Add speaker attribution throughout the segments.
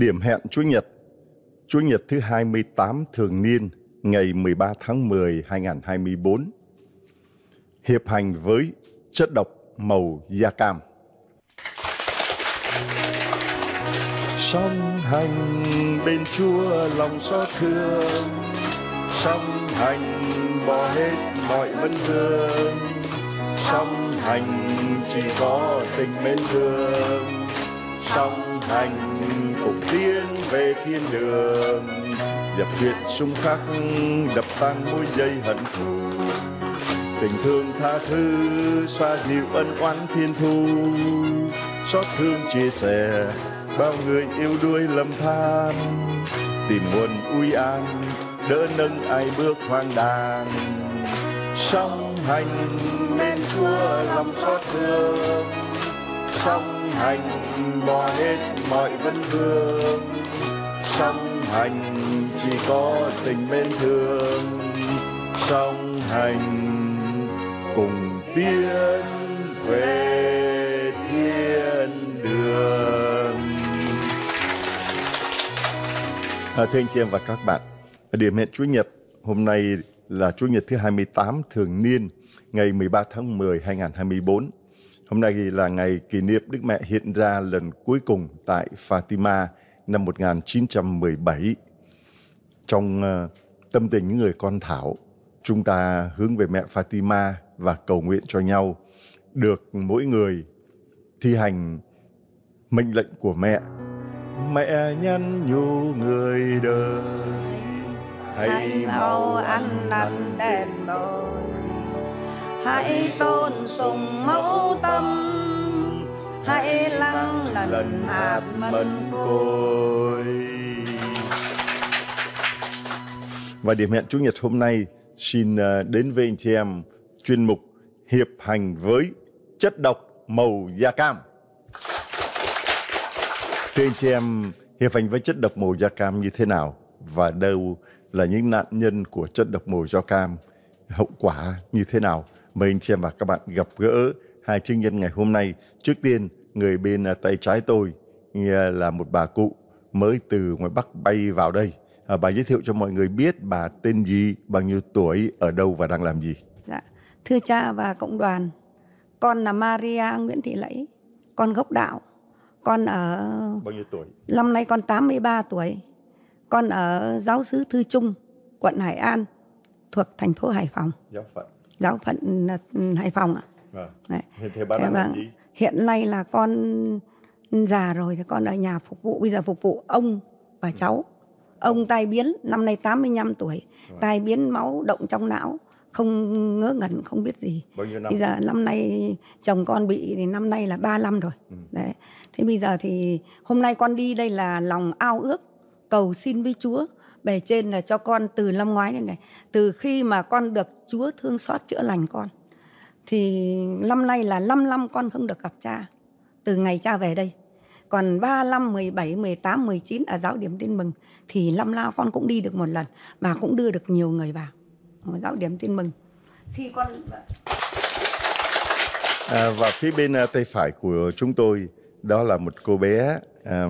Speaker 1: Điểm hẹn Chúa Nhật Chúa Nhật thứ 28 thường niên ngày 13 tháng 10 2024 Hiệp hành với chất độc màu da cam Song hành bên Chúa lòng xót thương Song hành bỏ hết mọi vấn vương Song hành chỉ có tình mến thương Song hành phụng tiến về thiên đường dập tuyệt xung khắc đập tan mối dây hận thù tình thương tha thứ xoa dịu ân oán thiên thu xót thương chia sẻ bao người yêu đuôi lầm than tìm nguồn uy an đỡ nâng ai bước hoang đàn song hành bên chúa lòng xót thương song hành bỏ hết mọi vấn vương song hành chỉ có tình bên thương song hành cùng tiến về thiên đường à, thưa anh chị em và các bạn điểm hẹn chủ nhật hôm nay là chủ nhật thứ 28 thường niên ngày 13 tháng 10 2024 Hôm nay là ngày kỷ niệm Đức Mẹ hiện ra lần cuối cùng tại Fatima năm 1917. Trong ờ, tâm tình những người con thảo, chúng ta hướng về mẹ Fatima và cầu nguyện cho nhau được mỗi người thi hành mệnh lệnh của mẹ. Mẹ nhắn nhủ người đời hãy mau ăn
Speaker 2: năn đền tội hãy tôn sùng mẫu tâm hãy lăng lần hạt mân côi
Speaker 1: và điểm hẹn chủ nhật hôm nay xin ờ, đến với anh chị em chuyên mục hiệp hành với chất độc màu da cam thưa anh chị em hiệp hành với chất độc màu da cam như thế nào và đâu là những nạn nhân của chất độc màu da cam hậu quả như thế nào Mời anh chị và các bạn gặp gỡ hai chương nhân ngày hôm nay. Trước tiên, người bên à, tay trái tôi là một bà cụ mới từ ngoài Bắc bay vào đây. À, bà giới thiệu cho mọi người biết bà tên gì, bao nhiêu tuổi, ở đâu và đang làm gì.
Speaker 2: Dạ. Thưa cha và cộng đoàn, con là Maria Nguyễn Thị Lẫy, con gốc đạo. Con ở... Bao nhiêu tuổi? Năm nay con 83 tuổi. Con ở giáo sứ Thư Trung, quận Hải An, thuộc thành phố Hải Phòng. Giáo phận giáo phận ừ, Hải Phòng ạ. À. Đấy. Thế dạ vâng. hiện nay là con già rồi thì con ở nhà phục vụ bây giờ phục vụ ông và ừ. cháu. Ông tai biến năm nay 85 tuổi, vâng. tai biến máu động trong não, không ngớ ngẩn không biết gì. Bây giờ năm nay chồng con bị thì năm nay là 35 rồi. Ừ. Đấy. Thế bây giờ thì hôm nay con đi đây là lòng ao ước cầu xin với Chúa bề trên là cho con từ năm ngoái này này từ khi mà con được Chúa thương xót chữa lành con thì năm nay là năm năm con không được gặp cha từ ngày cha về đây còn 3 năm 17, 18, 19 ở giáo điểm tin mừng thì năm lao con cũng đi được một lần mà cũng đưa được nhiều người vào giáo điểm tin mừng khi con
Speaker 1: à, và phía bên à, tay phải của chúng tôi đó là một cô bé à,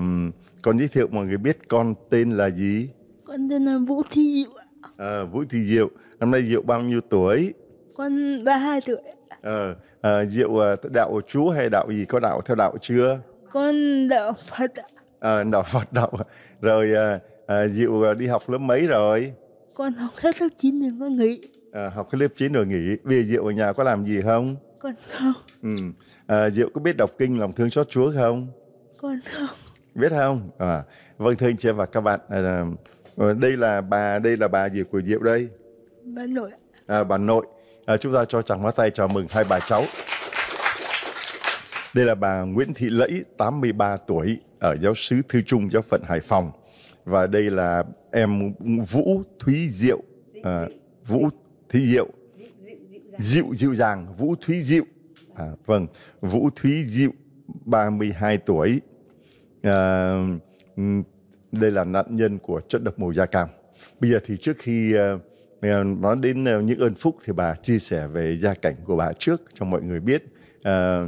Speaker 1: con giới thiệu mọi người biết con tên là gì
Speaker 3: con tên là Vũ Thị Diệu ạ.
Speaker 1: À, Vũ Thị Diệu. Năm nay Diệu bao nhiêu tuổi?
Speaker 3: Con 32 tuổi.
Speaker 1: Ờ, à, Diệu ờ, đạo chú hay đạo gì? Có đạo theo đạo chưa?
Speaker 3: Con đạo Phật ạ.
Speaker 1: À, đạo Phật đạo. Rồi à, à, Diệu đi học lớp mấy rồi?
Speaker 3: Con học hết lớp 9 rồi con nghỉ.
Speaker 1: À, học hết lớp 9 rồi nghỉ. Bây giờ Diệu ở nhà có làm gì không? Con không. Ừ. À, Diệu có biết đọc kinh lòng thương xót Chúa không? Con không biết không à, vâng thưa anh chị và các bạn à, Ờ, đây là bà đây là bà gì của Diệu đây? Bà nội. À, bà nội. À, chúng ta cho chẳng hóa tay chào mừng hai bà cháu. Đây là bà Nguyễn Thị Lẫy, 83 tuổi, ở giáo sứ Thư Trung, giáo phận Hải Phòng. Và đây là em Vũ Thúy Diệu, à, Vũ Thúy Diệu, Diệu diệu Dàng, Vũ Thúy Diệu. À, vâng, Vũ Thúy Diệu, 32 tuổi, à, đây là nạn nhân của chất độc màu da cam. Bây giờ thì trước khi ờ, nói đến ờ, những ơn phúc thì bà chia sẻ về gia cảnh của bà trước cho mọi người biết. À,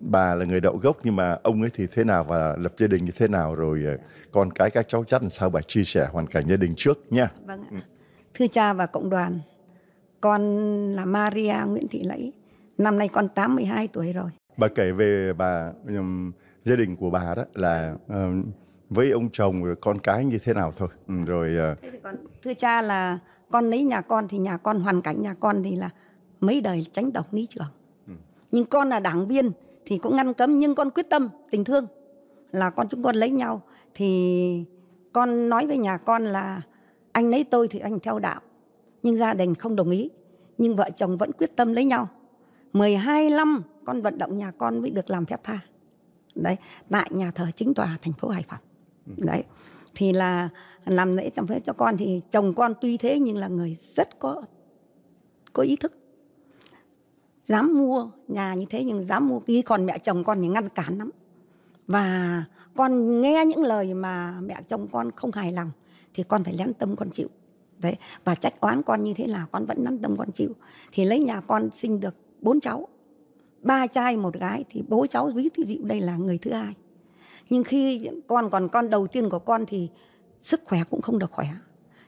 Speaker 1: bà là người đậu gốc nhưng mà ông ấy thì thế nào và lập gia đình như thế nào rồi con cái các cháu chắc làm sao bà chia sẻ hoàn cảnh gia đình trước nha.
Speaker 2: Vâng ạ. Thưa cha và cộng đoàn, con là Maria Nguyễn Thị Lẫy. Năm nay con 82 tuổi rồi.
Speaker 1: Bà kể về bà gia đình của bà đó là uh, với ông chồng rồi con cái như thế nào thôi ừ, rồi ờ,
Speaker 2: thưa cha là con lấy nhà con thì nhà con hoàn cảnh nhà con thì là mấy đời tránh độc lý trưởng ừ. nhưng con là đảng viên thì cũng ngăn cấm nhưng con quyết tâm tình thương là con chúng con lấy nhau thì con nói với nhà con là anh lấy tôi thì anh theo đạo nhưng gia đình không đồng ý nhưng vợ chồng vẫn quyết tâm lấy nhau 12 năm con vận động nhà con mới được làm phép tha đấy tại nhà thờ chính tòa thành phố Hải Phòng đấy thì là làm lễ chẳng phép cho con thì chồng con tuy thế nhưng là người rất có có ý thức dám mua nhà như thế nhưng dám mua khi còn mẹ chồng con thì ngăn cản lắm và con nghe những lời mà mẹ chồng con không hài lòng thì con phải lén tâm con chịu đấy và trách oán con như thế nào con vẫn nắn tâm con chịu thì lấy nhà con sinh được bốn cháu ba trai một gái thì bố cháu ví dụ đây là người thứ hai nhưng khi con còn con đầu tiên của con thì sức khỏe cũng không được khỏe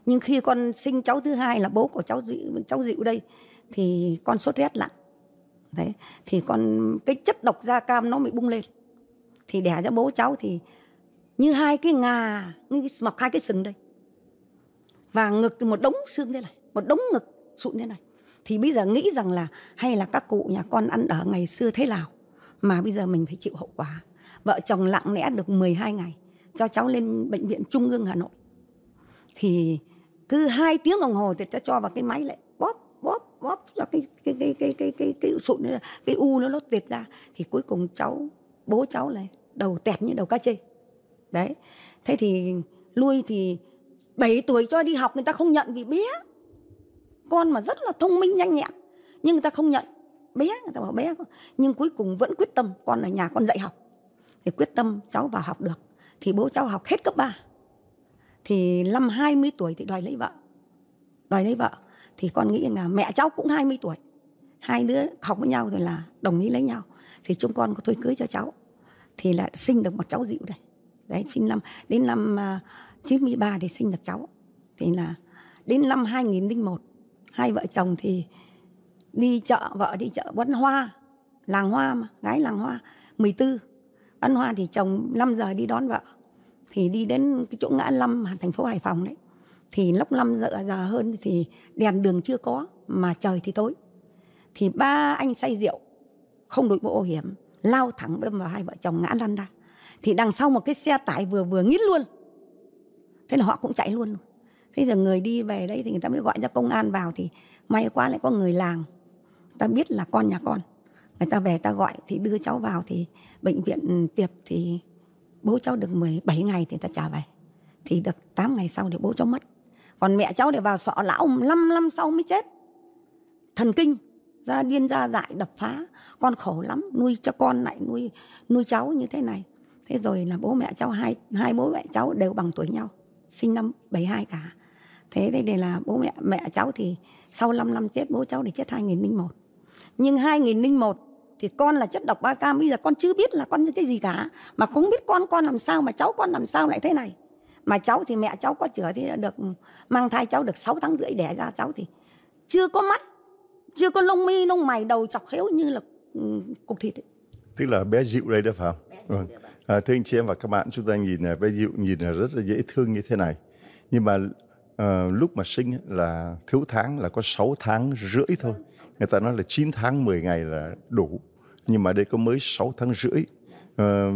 Speaker 2: nhưng khi con sinh cháu thứ hai là bố của cháu dịu cháu dịu đây thì con sốt rét lặng đấy thì con cái chất độc da cam nó mới bung lên thì đẻ cho bố cháu thì như hai cái ngà như mọc hai cái sừng đây và ngực một đống xương thế này một đống ngực sụn thế này thì bây giờ nghĩ rằng là hay là các cụ nhà con ăn ở ngày xưa thế nào mà bây giờ mình phải chịu hậu quả vợ chồng lặng lẽ được 12 ngày cho cháu lên bệnh viện trung ương hà nội thì cứ hai tiếng đồng hồ thì ta cho vào cái máy lại bóp bóp bóp cho cái cái cái cái cái cái cái sụn cái, cái u nó nó tiệt ra thì cuối cùng cháu bố cháu này đầu tẹt như đầu cá chê đấy thế thì lui thì 7 tuổi cho đi học người ta không nhận vì bé con mà rất là thông minh nhanh nhẹn nhưng người ta không nhận bé người ta bảo bé nhưng cuối cùng vẫn quyết tâm con ở nhà con dạy học thì quyết tâm cháu vào học được thì bố cháu học hết cấp 3 thì năm 20 tuổi thì đòi lấy vợ đòi lấy vợ thì con nghĩ là mẹ cháu cũng 20 tuổi hai đứa học với nhau rồi là đồng ý lấy nhau thì chúng con có thôi cưới cho cháu thì là sinh được một cháu dịu đây, đấy sinh năm đến năm 93 à, thì sinh được cháu thì là đến năm 2001 hai vợ chồng thì đi chợ vợ đi chợ bán hoa làng hoa mà gái làng hoa 14 Ấn Hoa thì chồng 5 giờ đi đón vợ thì đi đến cái chỗ ngã năm thành phố Hải Phòng đấy thì lúc 5 giờ giờ hơn thì đèn đường chưa có mà trời thì tối thì ba anh say rượu không đội mũ bảo hiểm lao thẳng đâm vào hai vợ chồng ngã lăn ra thì đằng sau một cái xe tải vừa vừa nghít luôn thế là họ cũng chạy luôn thế giờ người đi về đấy thì người ta mới gọi cho công an vào thì may quá lại có người làng người ta biết là con nhà con người ta về ta gọi thì đưa cháu vào thì bệnh viện ừ, tiệp thì bố cháu được 17 ngày thì ta trả về thì được 8 ngày sau thì bố cháu mất còn mẹ cháu thì vào sọ lão 5 năm sau mới chết thần kinh ra điên ra dại đập phá con khổ lắm nuôi cho con lại nuôi nuôi cháu như thế này thế rồi là bố mẹ cháu hai hai bố mẹ cháu đều bằng tuổi nhau sinh năm 72 cả thế đây đây là bố mẹ mẹ cháu thì sau 5 năm chết bố cháu thì chết 2001 nhưng 2001 thì con là chất độc ba cam bây giờ con chưa biết là con như cái gì cả mà không biết con con làm sao mà cháu con làm sao lại thế này mà cháu thì mẹ cháu có chữa thì được mang thai cháu được 6 tháng rưỡi đẻ ra cháu thì chưa có mắt chưa có lông mi lông mày đầu chọc hếu như là ừ, cục thịt ấy.
Speaker 1: tức là bé dịu đây đó phải không vâng. vâng. à, thưa anh chị em và các bạn chúng ta nhìn này bé dịu nhìn là rất là dễ thương như thế này nhưng mà à, lúc mà sinh là thiếu tháng là có 6 tháng rưỡi thôi người ta nói là 9 tháng 10 ngày là đủ nhưng mà đây có mới 6 tháng rưỡi à,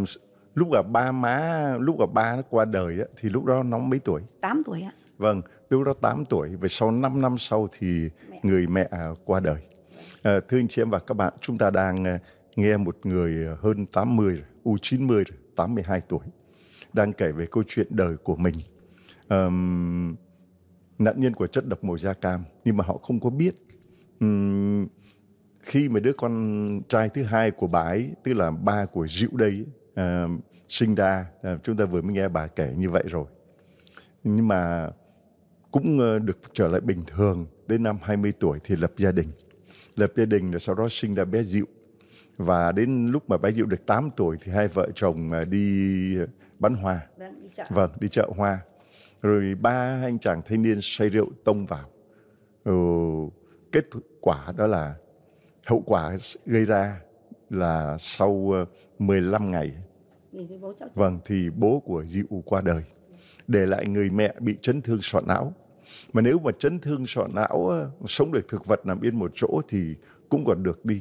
Speaker 1: lúc là ba má lúc là ba nó qua đời thì lúc đó nó mấy tuổi 8 tuổi ạ vâng lúc đó 8 tuổi và sau 5 năm sau thì mẹ. người mẹ à, qua đời à, thưa anh chị em và các bạn chúng ta đang ờ, nghe một người hơn 80 rồi, U90 rồi, 82 tuổi đang kể về câu chuyện đời của mình um, nạn nhân của chất độc màu da cam nhưng mà họ không có biết um, khi mà đứa con trai thứ hai của bà ấy tức là ba của Diệu đây à, sinh ra à, chúng ta vừa mới nghe bà kể như vậy rồi nhưng mà cũng ờ, được trở lại bình thường đến năm 20 tuổi thì lập gia đình lập gia đình rồi sau đó sinh ra bé Diệu và đến lúc mà bé Diệu được 8 tuổi thì hai vợ chồng đi bán hoa vâng đi chợ, vâng, đi chợ hoa rồi ba anh chàng thanh niên say rượu tông vào ừ, kết quả đó là hậu quả gây ra là sau 15 ờ, ngày vâng thì bố của Diệu qua đời để lại người mẹ bị chấn thương sọ não mà nếu mà chấn thương sọ não ờ, sống được thực vật nằm yên một chỗ thì cũng còn được đi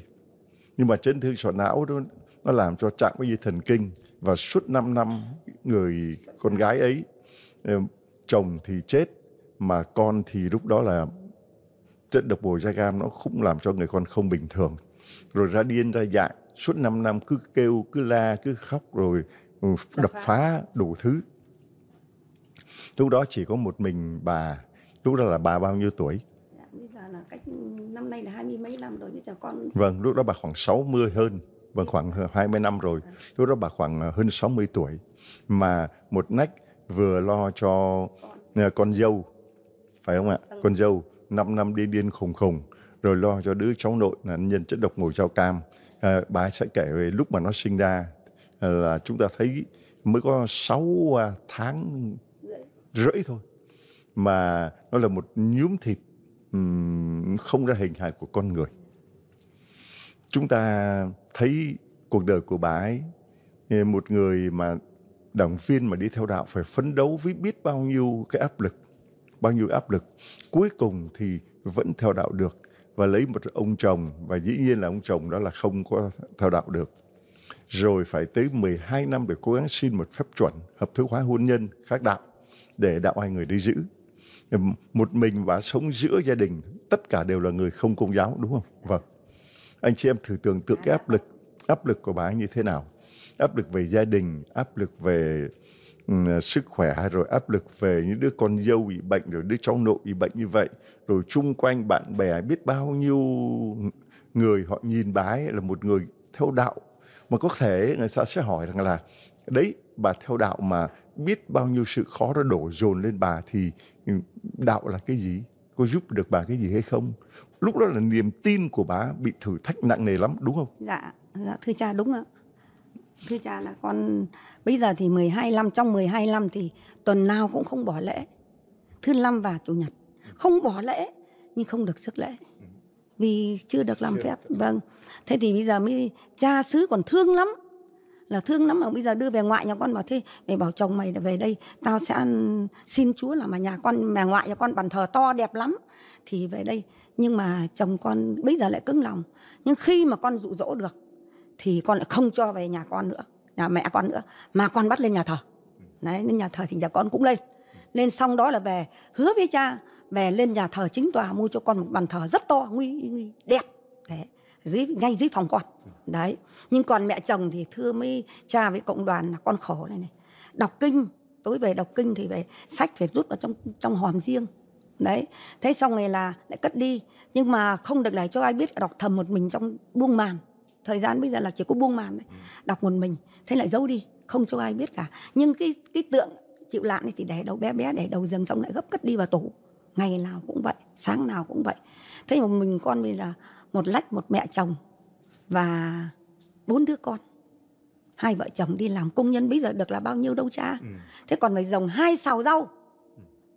Speaker 1: nhưng mà chấn thương sọ não đó, nó làm cho chạm với dây thần kinh và suốt 5 năm người con gái ấy ờ, chồng thì chết mà con thì lúc đó là chất độc bồi da cam nó cũng làm cho người con không bình thường rồi ra điên ra dại suốt 5 năm cứ kêu cứ la cứ khóc rồi ừ, đập phá đủ thứ lúc đó chỉ có một mình bà lúc đó là bà bao nhiêu tuổi
Speaker 2: dạ, năm nay là hai mươi mấy năm rồi bây giờ con
Speaker 1: vâng lúc đó bà khoảng 60 hơn vâng khoảng 20 năm rồi lúc đó bà khoảng ờ, hơn 60 tuổi mà một nách vừa lo cho con, con dâu phải không ạ vâng. con dâu 5 năm đi điên khùng khùng rồi lo cho đứa cháu nội nạn nhân chất độc ngồi trao cam à, bà sẽ kể về lúc mà nó sinh ra à, là chúng ta thấy mới có 6 à, tháng rưỡi thôi mà nó là một nhúm thịt không ra hình hài của con người chúng ta thấy cuộc đời của bà ấy à, một người mà đảng viên mà đi theo đạo phải phấn đấu với biết bao nhiêu cái áp lực bao nhiêu áp lực cuối cùng thì vẫn theo đạo được và lấy một ông chồng và dĩ nhiên là ông chồng đó là không có theo đạo được rồi phải tới 12 năm để cố gắng xin một phép chuẩn hợp thức hóa hôn nhân khác đạo để đạo hai người đi giữ một mình bà sống giữa gia đình tất cả đều là người không công giáo đúng không vâng anh chị em thử tưởng tượng cái áp lực áp lực của bà ấy như thế nào áp lực về gia đình áp lực về Ừ, à, sức khỏe rồi áp lực về những đứa con dâu bị bệnh rồi đứa cháu nội bị bệnh như vậy rồi chung quanh bạn bè biết bao nhiêu người họ nhìn bái là một người theo đạo mà có thể người ta sẽ hỏi rằng là đấy bà theo đạo mà biết bao nhiêu sự khó đó đổ dồn lên bà thì ừ, đạo là cái gì có giúp được bà cái gì hay không lúc đó là niềm tin của bà bị thử thách nặng nề lắm đúng không
Speaker 2: dạ dạ thưa cha đúng ạ thưa cha là con bây giờ thì 12 năm trong 12 năm thì tuần nào cũng không bỏ lễ thứ năm và chủ nhật không bỏ lễ nhưng không được sức lễ vì chưa được làm phép vâng thế thì bây giờ mới cha xứ còn thương lắm là thương lắm mà bây giờ đưa về ngoại nhà con bảo thế mày bảo chồng mày về đây tao sẽ xin chúa là mà nhà con mẹ ngoại nhà con bàn thờ to đẹp lắm thì về đây nhưng mà chồng con bây giờ lại cứng lòng nhưng khi mà con dụ dỗ được thì con lại không cho về nhà con nữa nhà mẹ con nữa mà con bắt lên nhà thờ đấy lên nhà thờ thì nhà con cũng lên lên xong đó là về hứa với cha về lên nhà thờ chính tòa mua cho con một bàn thờ rất to nguy nguy đẹp đấy dưới ngay dưới phòng con đấy nhưng còn mẹ chồng thì thưa mấy cha với cộng đoàn là con khổ này này đọc kinh tối về đọc kinh thì về sách phải rút vào trong trong hòm riêng đấy thế xong này là lại cất đi nhưng mà không được để cho ai biết đọc thầm một mình trong buông màn thời gian bây giờ là chỉ có buông màn đấy. đọc một mình thế lại giấu đi không cho ai biết cả nhưng cái cái tượng chịu lạn này thì để đầu bé bé để đầu giường xong lại gấp cất đi vào tủ ngày nào cũng vậy sáng nào cũng vậy thế mà mình con mình là một lách một mẹ chồng và bốn đứa con hai vợ chồng đi làm công nhân bây giờ được là bao nhiêu đâu cha ừ. thế còn phải dòng hai xào rau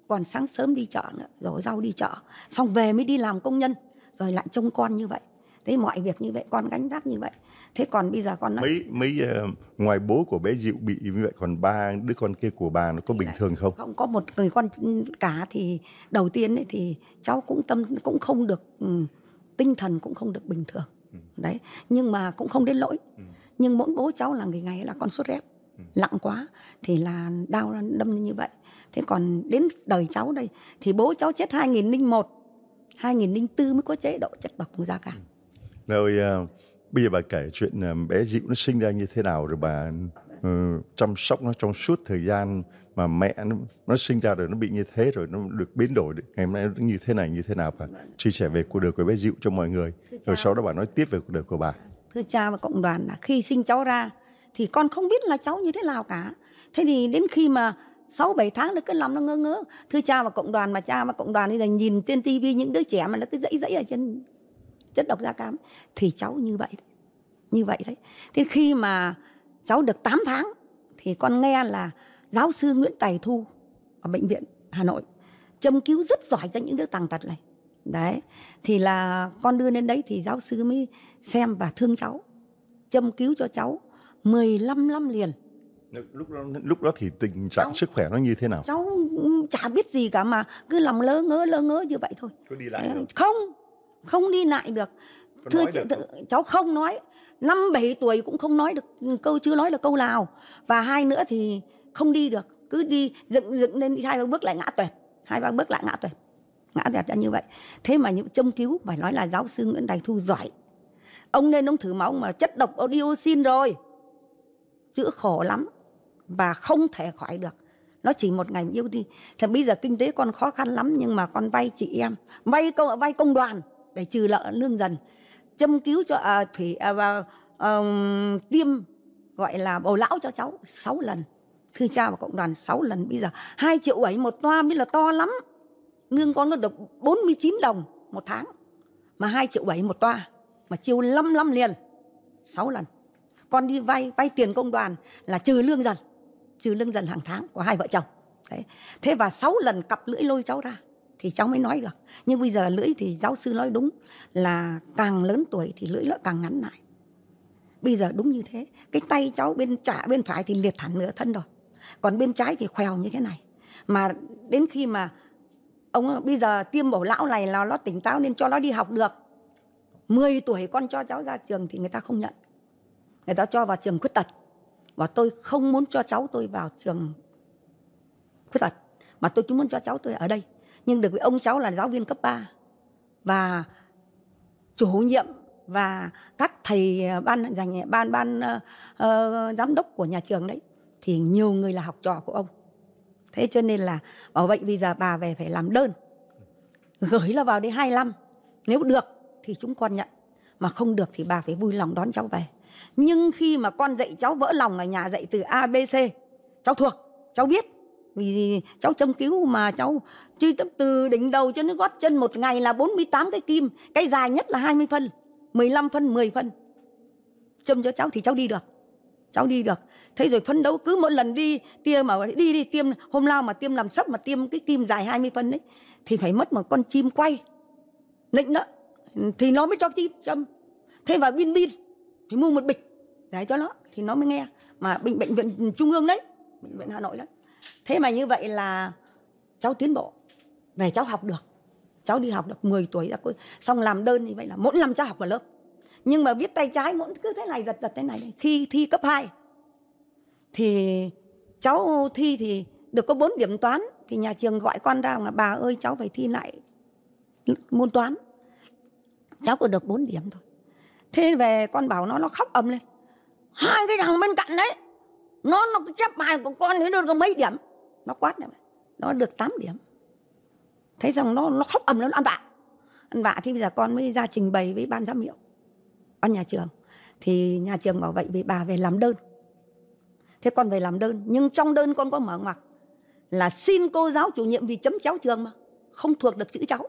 Speaker 2: còn sáng sớm đi chợ nữa rồi rau đi chợ xong về mới đi làm công nhân rồi lại trông con như vậy thế mọi việc như vậy con gánh vác như vậy thế còn bây giờ con nói... mấy
Speaker 1: mấy uh, ngoài bố của bé diệu bị như vậy còn ba đứa con kia của bà nó có thì bình thường không
Speaker 2: không có một người con cả thì đầu tiên ấy thì cháu cũng tâm cũng không được um, tinh thần cũng không được bình thường ừ. đấy nhưng mà cũng không đến lỗi ừ. nhưng mỗi bố cháu là ngày ngày là con sốt rét ừ. lặng quá thì là đau đâm như vậy thế còn đến đời cháu đây thì bố cháu chết 2001 2004 mới có chế độ chất độc da cam
Speaker 1: rồi à, bây giờ bà kể chuyện à, bé Diệu nó sinh ra như thế nào rồi bà ừ, chăm sóc nó trong suốt thời gian mà mẹ nó, nó sinh ra rồi nó bị như thế rồi nó được biến đổi ngày hôm nay nó như thế này như thế nào bà chia sẻ về cuộc đời của bé Diệu cho mọi người rồi sau đó bà nói tiếp về cuộc đời của bà
Speaker 2: thưa cha và cộng đoàn là khi sinh cháu ra thì con không biết là cháu như thế nào cả thế thì đến khi mà 6 7 tháng nó cứ làm nó ngơ ngơ. Thưa cha và cộng đoàn mà cha và cộng đoàn bây giờ nhìn trên tivi những đứa trẻ mà nó cứ dãy dãy ở trên chất độc da cam thì cháu như vậy như vậy đấy thế khi mà cháu được 8 tháng thì con nghe là giáo sư Nguyễn Tài Thu ở bệnh viện Hà Nội châm cứu rất giỏi cho những đứa tàn tật này đấy thì là con đưa lên đấy thì giáo sư mới xem và thương cháu châm cứu cho cháu 15 năm liền lúc đó,
Speaker 1: lúc đó thì tình trạng cháu, sức khỏe nó như thế nào
Speaker 2: cháu chả biết gì cả mà cứ lòng lơ ngớ lơ ngớ như vậy thôi có đi lại không? không không đi lại được Có thưa chị, được. cháu không nói năm bảy tuổi cũng không nói được câu chưa nói là câu nào và hai nữa thì không đi được cứ đi dựng dựng lên đi hai ba bước lại ngã tuệt hai ba bước lại ngã tuệt ngã tuệt đã như vậy thế mà những châm cứu phải nói là giáo sư nguyễn thành thu giỏi ông nên ông thử máu mà chất độc ông dioxin rồi chữa khổ lắm và không thể khỏi được nó chỉ một ngày yêu đi thì bây giờ kinh tế con khó khăn lắm nhưng mà con vay chị em vay công vay công đoàn để trừ lợn lương dần châm cứu cho à, thủy à, và à, tiêm gọi là bầu lão cho cháu 6 lần thư cha và cộng đoàn 6 lần bây giờ 2 triệu bảy một toa mới là to lắm lương con nó được 49 đồng một tháng mà 2 triệu bảy một toa mà chiêu lăm lăm liền 6 lần con đi vay vay tiền công đoàn là trừ lương dần trừ lương dần hàng tháng của hai vợ chồng Đấy. thế và 6 lần cặp lưỡi lôi cháu ra thì cháu mới nói được nhưng bây giờ lưỡi thì giáo sư nói đúng là càng lớn tuổi thì lưỡi nó càng ngắn lại bây giờ đúng như thế cái tay cháu bên trả bên phải thì liệt hẳn nửa thân rồi còn bên trái thì khèo như thế này mà đến khi mà ông bây giờ tiêm bổ lão này là nó tỉnh táo nên cho nó đi học được 10 tuổi con cho cháu ra trường thì người ta không nhận người ta cho vào trường khuyết tật và tôi không muốn cho cháu tôi vào trường khuyết tật mà tôi chỉ muốn cho cháu tôi ở đây nhưng được với ông cháu là giáo viên cấp 3 và chủ nhiệm và các thầy à, ban dành ban ban uh, uh, giám đốc của nhà trường đấy thì nhiều người là học trò của ông thế cho nên là bảo vậy bây giờ bà về phải làm đơn gửi là vào đến 25 nếu được thì chúng con nhận mà không được thì bà phải vui lòng đón cháu về nhưng khi mà con dạy cháu vỡ lòng ở nhà dạy từ abc cháu thuộc cháu biết vì cháu châm cứu mà cháu truy tấp từ đỉnh đầu cho đến gót chân một ngày là 48 cái kim cái dài nhất là 20 phân 15 phân 10 phân châm cho cháu thì cháu đi được cháu đi được thế rồi phấn đấu cứ mỗi lần đi tiêm mà đi đi tiêm hôm nào mà tiêm làm sấp mà tiêm cái kim dài 20 phân đấy thì phải mất một con chim quay nịnh đó thì nó mới cho chim châm thế và bin bin thì mua một bịch để cho nó thì nó mới nghe mà bệnh bệnh viện trung ương đấy bệnh viện hà nội đấy thế mà như vậy là cháu tiến bộ về cháu học được cháu đi học được 10 tuổi rồi xong làm đơn như vậy là mỗi năm cháu học ở lớp nhưng mà viết tay trái mỗi cứ thế này giật giật thế này khi thi cấp 2 thì cháu thi thì được có 4 điểm toán thì nhà trường gọi con ra là bà ơi cháu phải thi lại môn toán cháu có được 4 điểm thôi thế về con bảo nó nó khóc ầm lên hai cái thằng bên cạnh đấy nó nó chép bài của con thế được có mấy điểm nó quát này, nó được 8 điểm thấy rằng nó nó khóc ầm nó ăn vạ ăn vạ thì bây giờ con mới ra trình bày với ban giám hiệu ban nhà trường thì nhà trường bảo vậy vì bà về làm đơn thế con về làm đơn nhưng trong đơn con có mở ngoặc là xin cô giáo chủ nhiệm vì chấm cháu trường mà không thuộc được chữ cháu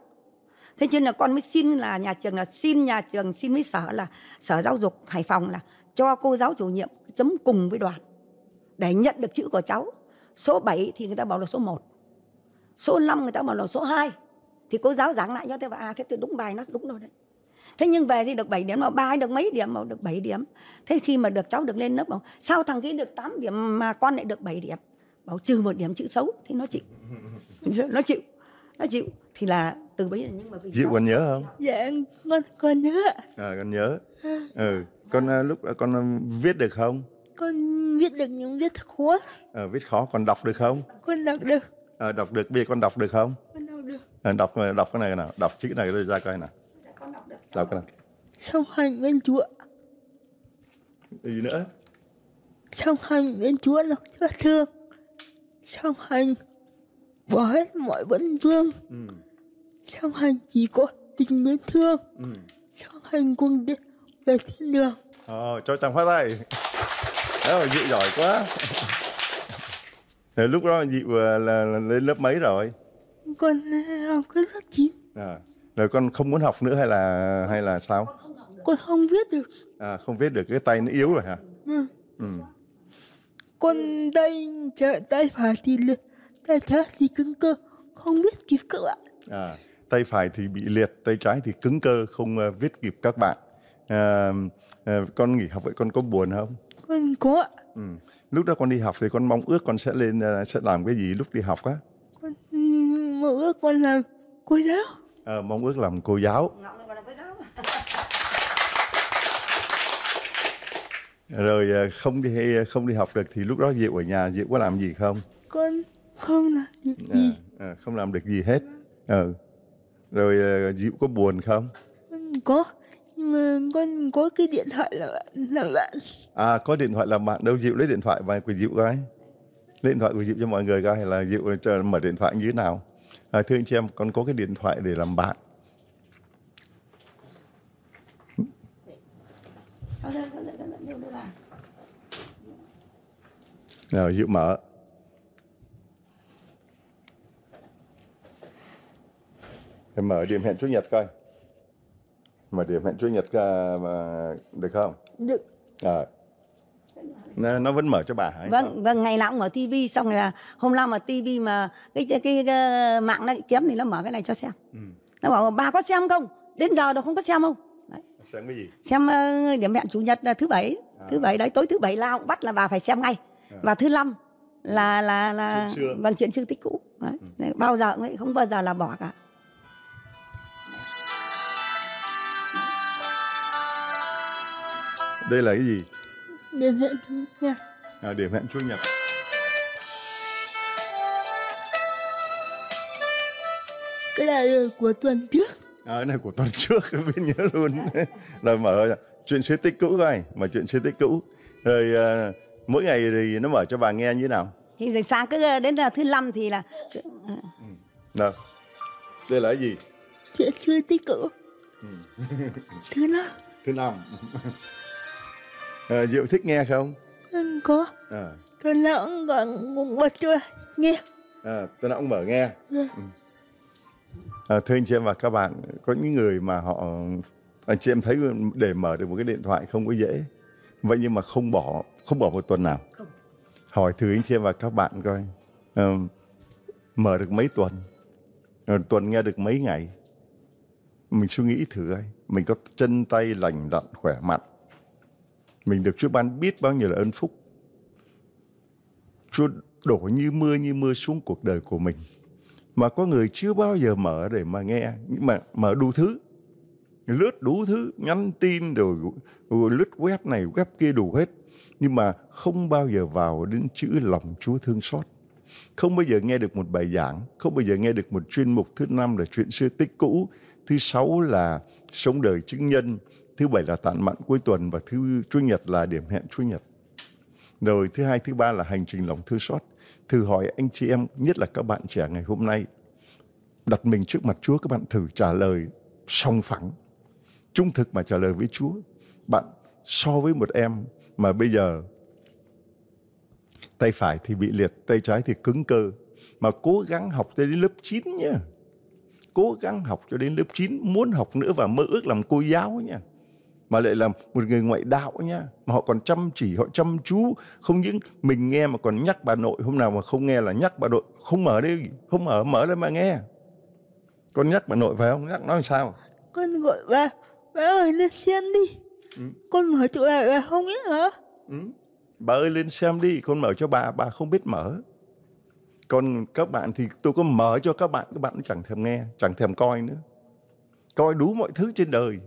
Speaker 2: thế nên là con mới xin là nhà trường là xin nhà trường xin với sở là sở giáo dục hải phòng là cho cô giáo chủ nhiệm chấm cùng với đoàn để nhận được chữ của cháu Số 7 thì người ta bảo là số 1. Số 5 người ta bảo là số 2. Thì cô giáo giảng lại cho thế và à thế thì đúng bài nó đúng rồi đấy. Thế nhưng về thì được 7 điểm mà ba được mấy điểm mà được 7 điểm. Thế khi mà được cháu được lên lớp bảo sao thằng kia được 8 điểm mà con lại được 7 điểm. Bảo trừ một điểm chữ xấu thì nó chịu. nó chịu. Nó chịu thì là từ bấy giờ nhưng mà vì Diệu còn nhớ không? Dạ con con nhớ.
Speaker 1: À con nhớ. Ừ, con à, lúc à, con à, viết được không?
Speaker 3: con viết được những viết khó
Speaker 1: ờ, viết khó con đọc được không con đọc được ờ, đọc được bây giờ con đọc được không con đọc được ờ, đọc ờ, đọc cái này nào đọc chữ này rồi ra coi nào dạ, đọc cái này
Speaker 3: song hành bên chúa gì nữa song hành bên chúa lòng chúa thương song hành bỏ hết mọi vấn vương ừ. song hành chỉ có tình mến thương ừ. song hành quân đi về thiên đường
Speaker 1: ờ, cho chàng phát tay đó Diệu giỏi quá Thì lúc đó Diệu là, ờ, là, là lên lớp mấy rồi?
Speaker 3: Con ờ, học cái lớp 9
Speaker 1: à. Rồi con không muốn học nữa hay là hay là sao?
Speaker 3: Con không viết được
Speaker 1: à, Không viết được cái tay nó yếu rồi hả? Ừ, ừ.
Speaker 3: Con tay trợ tay phải thì liệt Tay trái thì cứng cơ Không biết kịp các bạn
Speaker 1: à, Tay phải thì bị liệt Tay trái thì cứng cơ Không ờ, viết kịp các bạn à, à, Con nghỉ học vậy con có buồn không? con có ừ. lúc đó con đi học thì con mong ước con sẽ lên à, sẽ làm cái gì lúc đi học á
Speaker 3: con ừ, mong ước con là cô giáo
Speaker 1: à, mong ước làm cô giáo rồi à, không đi à, không đi học được thì lúc đó diệu ở nhà diệu có làm gì không
Speaker 3: con không làm gì
Speaker 1: à, à, không làm được gì hết ờ. à. rồi diệu có buồn không
Speaker 3: có nhưng mà con có cái điện thoại là bạn là bạn
Speaker 1: à có điện thoại làm bạn đâu dịu lấy điện thoại và của dịu coi điện thoại của dịu cho mọi người coi là dịu cho mở điện thoại như thế nào à, thưa anh chị em con có cái điện thoại để làm bạn nào dịu mở em mở điểm hẹn chủ nhật coi mà điểm hẹn chủ nhật uh, mà được không được à. Nó, nó vẫn mở cho bà hả vâng sao?
Speaker 2: vâng ngày nào cũng mở tivi xong rồi là hôm nào mà tivi mà cái cái, cái, cái mạng nó kiếm thì nó mở cái này cho xem ừ. nó bảo bà có xem không đến giờ đâu không có xem không đấy. xem cái gì xem uh, điểm hẹn chủ nhật là thứ bảy à. thứ bảy đấy tối thứ bảy lao bắt là bà phải xem ngay à. và thứ năm là là là, là vâng, chuyện xưa. tích cũ đấy. Ừ. bao giờ cũng không bao giờ là bỏ cả
Speaker 1: Đây là cái gì?
Speaker 3: Điểm hẹn Chúa Nhật
Speaker 1: à, Điểm hẹn Chúa Nhật
Speaker 3: Cái này của tuần trước
Speaker 1: À, cái này của tuần trước, biết nhớ luôn Rồi mở chuyện xế tích cũ coi Mà chuyện xế tích cũ Rồi à, mỗi ngày thì nó mở cho bà nghe như thế nào?
Speaker 2: Thì sáng cứ à, đến là thứ năm thì là... được.
Speaker 1: Ừ. đây là cái gì?
Speaker 3: Chuyện xế tích cũ
Speaker 1: ừ. Thứ năm Thứ năm à, Diệu thích nghe không?
Speaker 3: Không có à. Tôi lão còn cũng bật chưa nghe
Speaker 1: à, Tôi lão mở nghe dạ. ừ. à, Thưa anh chị em và các bạn Có những người mà họ anh chị em thấy để mở được một cái điện thoại không có dễ Vậy nhưng mà không bỏ không bỏ một tuần nào không. Hỏi thử anh chị em và các bạn coi à, Mở được mấy tuần Tuần nghe được mấy ngày Mình suy nghĩ thử coi Mình có chân tay lành lặn khỏe mạnh mình được Chúa ban biết bao nhiêu là ân phúc. Chúa đổ như mưa như mưa xuống cuộc đời của mình. Mà có người chưa bao giờ mở để mà nghe, nhưng mà mở đủ thứ. Lướt đủ thứ, nhắn tin rồi, rồi lướt web này, web kia đủ hết. Nhưng mà không bao giờ vào đến chữ lòng Chúa thương xót. Không bao giờ nghe được một bài giảng, không bao giờ nghe được một chuyên mục. Thứ năm là chuyện xưa tích cũ, thứ sáu là sống đời chứng nhân, thứ bảy là tản mạn cuối tuần và thứ chủ nhật là điểm hẹn chủ nhật rồi thứ hai thứ ba là hành trình lòng thư xót thử hỏi anh chị em nhất là các bạn trẻ ngày hôm nay đặt mình trước mặt Chúa các bạn thử trả lời song phẳng trung thực mà trả lời với Chúa bạn so với một em mà bây giờ tay phải thì bị liệt tay trái thì cứng cơ mà cố gắng học cho đến lớp 9 nha cố gắng học cho đến lớp 9 muốn học nữa và mơ ước làm cô giáo nha mà lại là một người ngoại đạo nhá mà họ còn chăm chỉ họ chăm chú không những mình nghe mà còn nhắc bà nội hôm nào mà không nghe là nhắc bà nội không mở đi không mở mở lên mà nghe con nhắc bà nội phải không nhắc nói sao
Speaker 3: con gọi bà bà ơi lên xem đi ừ. con mở cho bà bà không biết hả ừ.
Speaker 1: bà ơi lên xem đi con mở cho bà bà không biết mở còn các bạn thì tôi có mở cho các bạn các bạn cũng chẳng thèm nghe chẳng thèm coi nữa coi đủ mọi thứ trên đời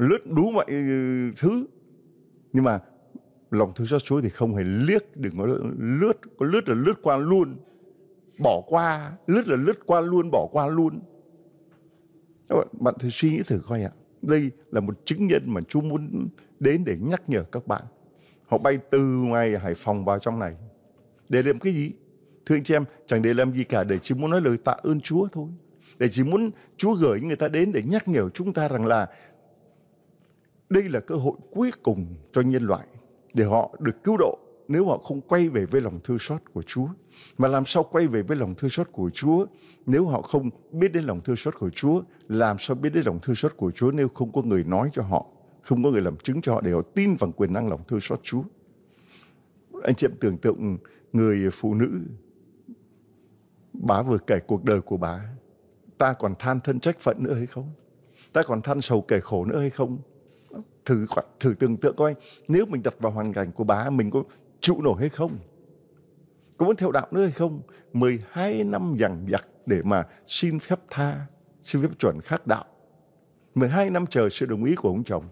Speaker 1: lướt đủ mọi ừ, thứ nhưng mà lòng thương xót chúa thì không hề liếc đừng có lướt có lướt là lướt qua luôn bỏ qua lướt là lướt qua luôn bỏ qua luôn các bạn bạn thử suy nghĩ thử coi ạ đây là một chứng nhân mà chúa muốn đến để nhắc nhở các bạn họ bay từ ngoài hải phòng vào trong này để làm cái gì thưa anh chị em chẳng để làm gì cả để chỉ muốn nói lời tạ ơn chúa thôi để chỉ muốn chúa gửi người ta đến để nhắc nhở chúng ta rằng là đây là cơ hội cuối cùng cho nhân loại để họ được cứu độ nếu họ không quay về với lòng thương xót của Chúa. Mà làm sao quay về với lòng thương xót của Chúa nếu họ không biết đến lòng thương xót của Chúa? Làm sao biết đến lòng thương xót của Chúa nếu không có người nói cho họ, không có người làm chứng cho họ để họ tin vào quyền năng lòng thương xót Chúa? Anh chị em tưởng tượng người phụ nữ, bà vừa kể cuộc đời của bà, ta còn than thân trách phận nữa hay không? Ta còn than sầu kể khổ nữa hay không? thử thử tưởng tượng coi nếu mình đặt vào hoàn cảnh của bà mình có chịu nổi hay không có muốn theo đạo nữa hay không 12 năm dằng dặc để mà xin phép tha xin phép chuẩn khác đạo 12 năm chờ sự đồng ý của ông chồng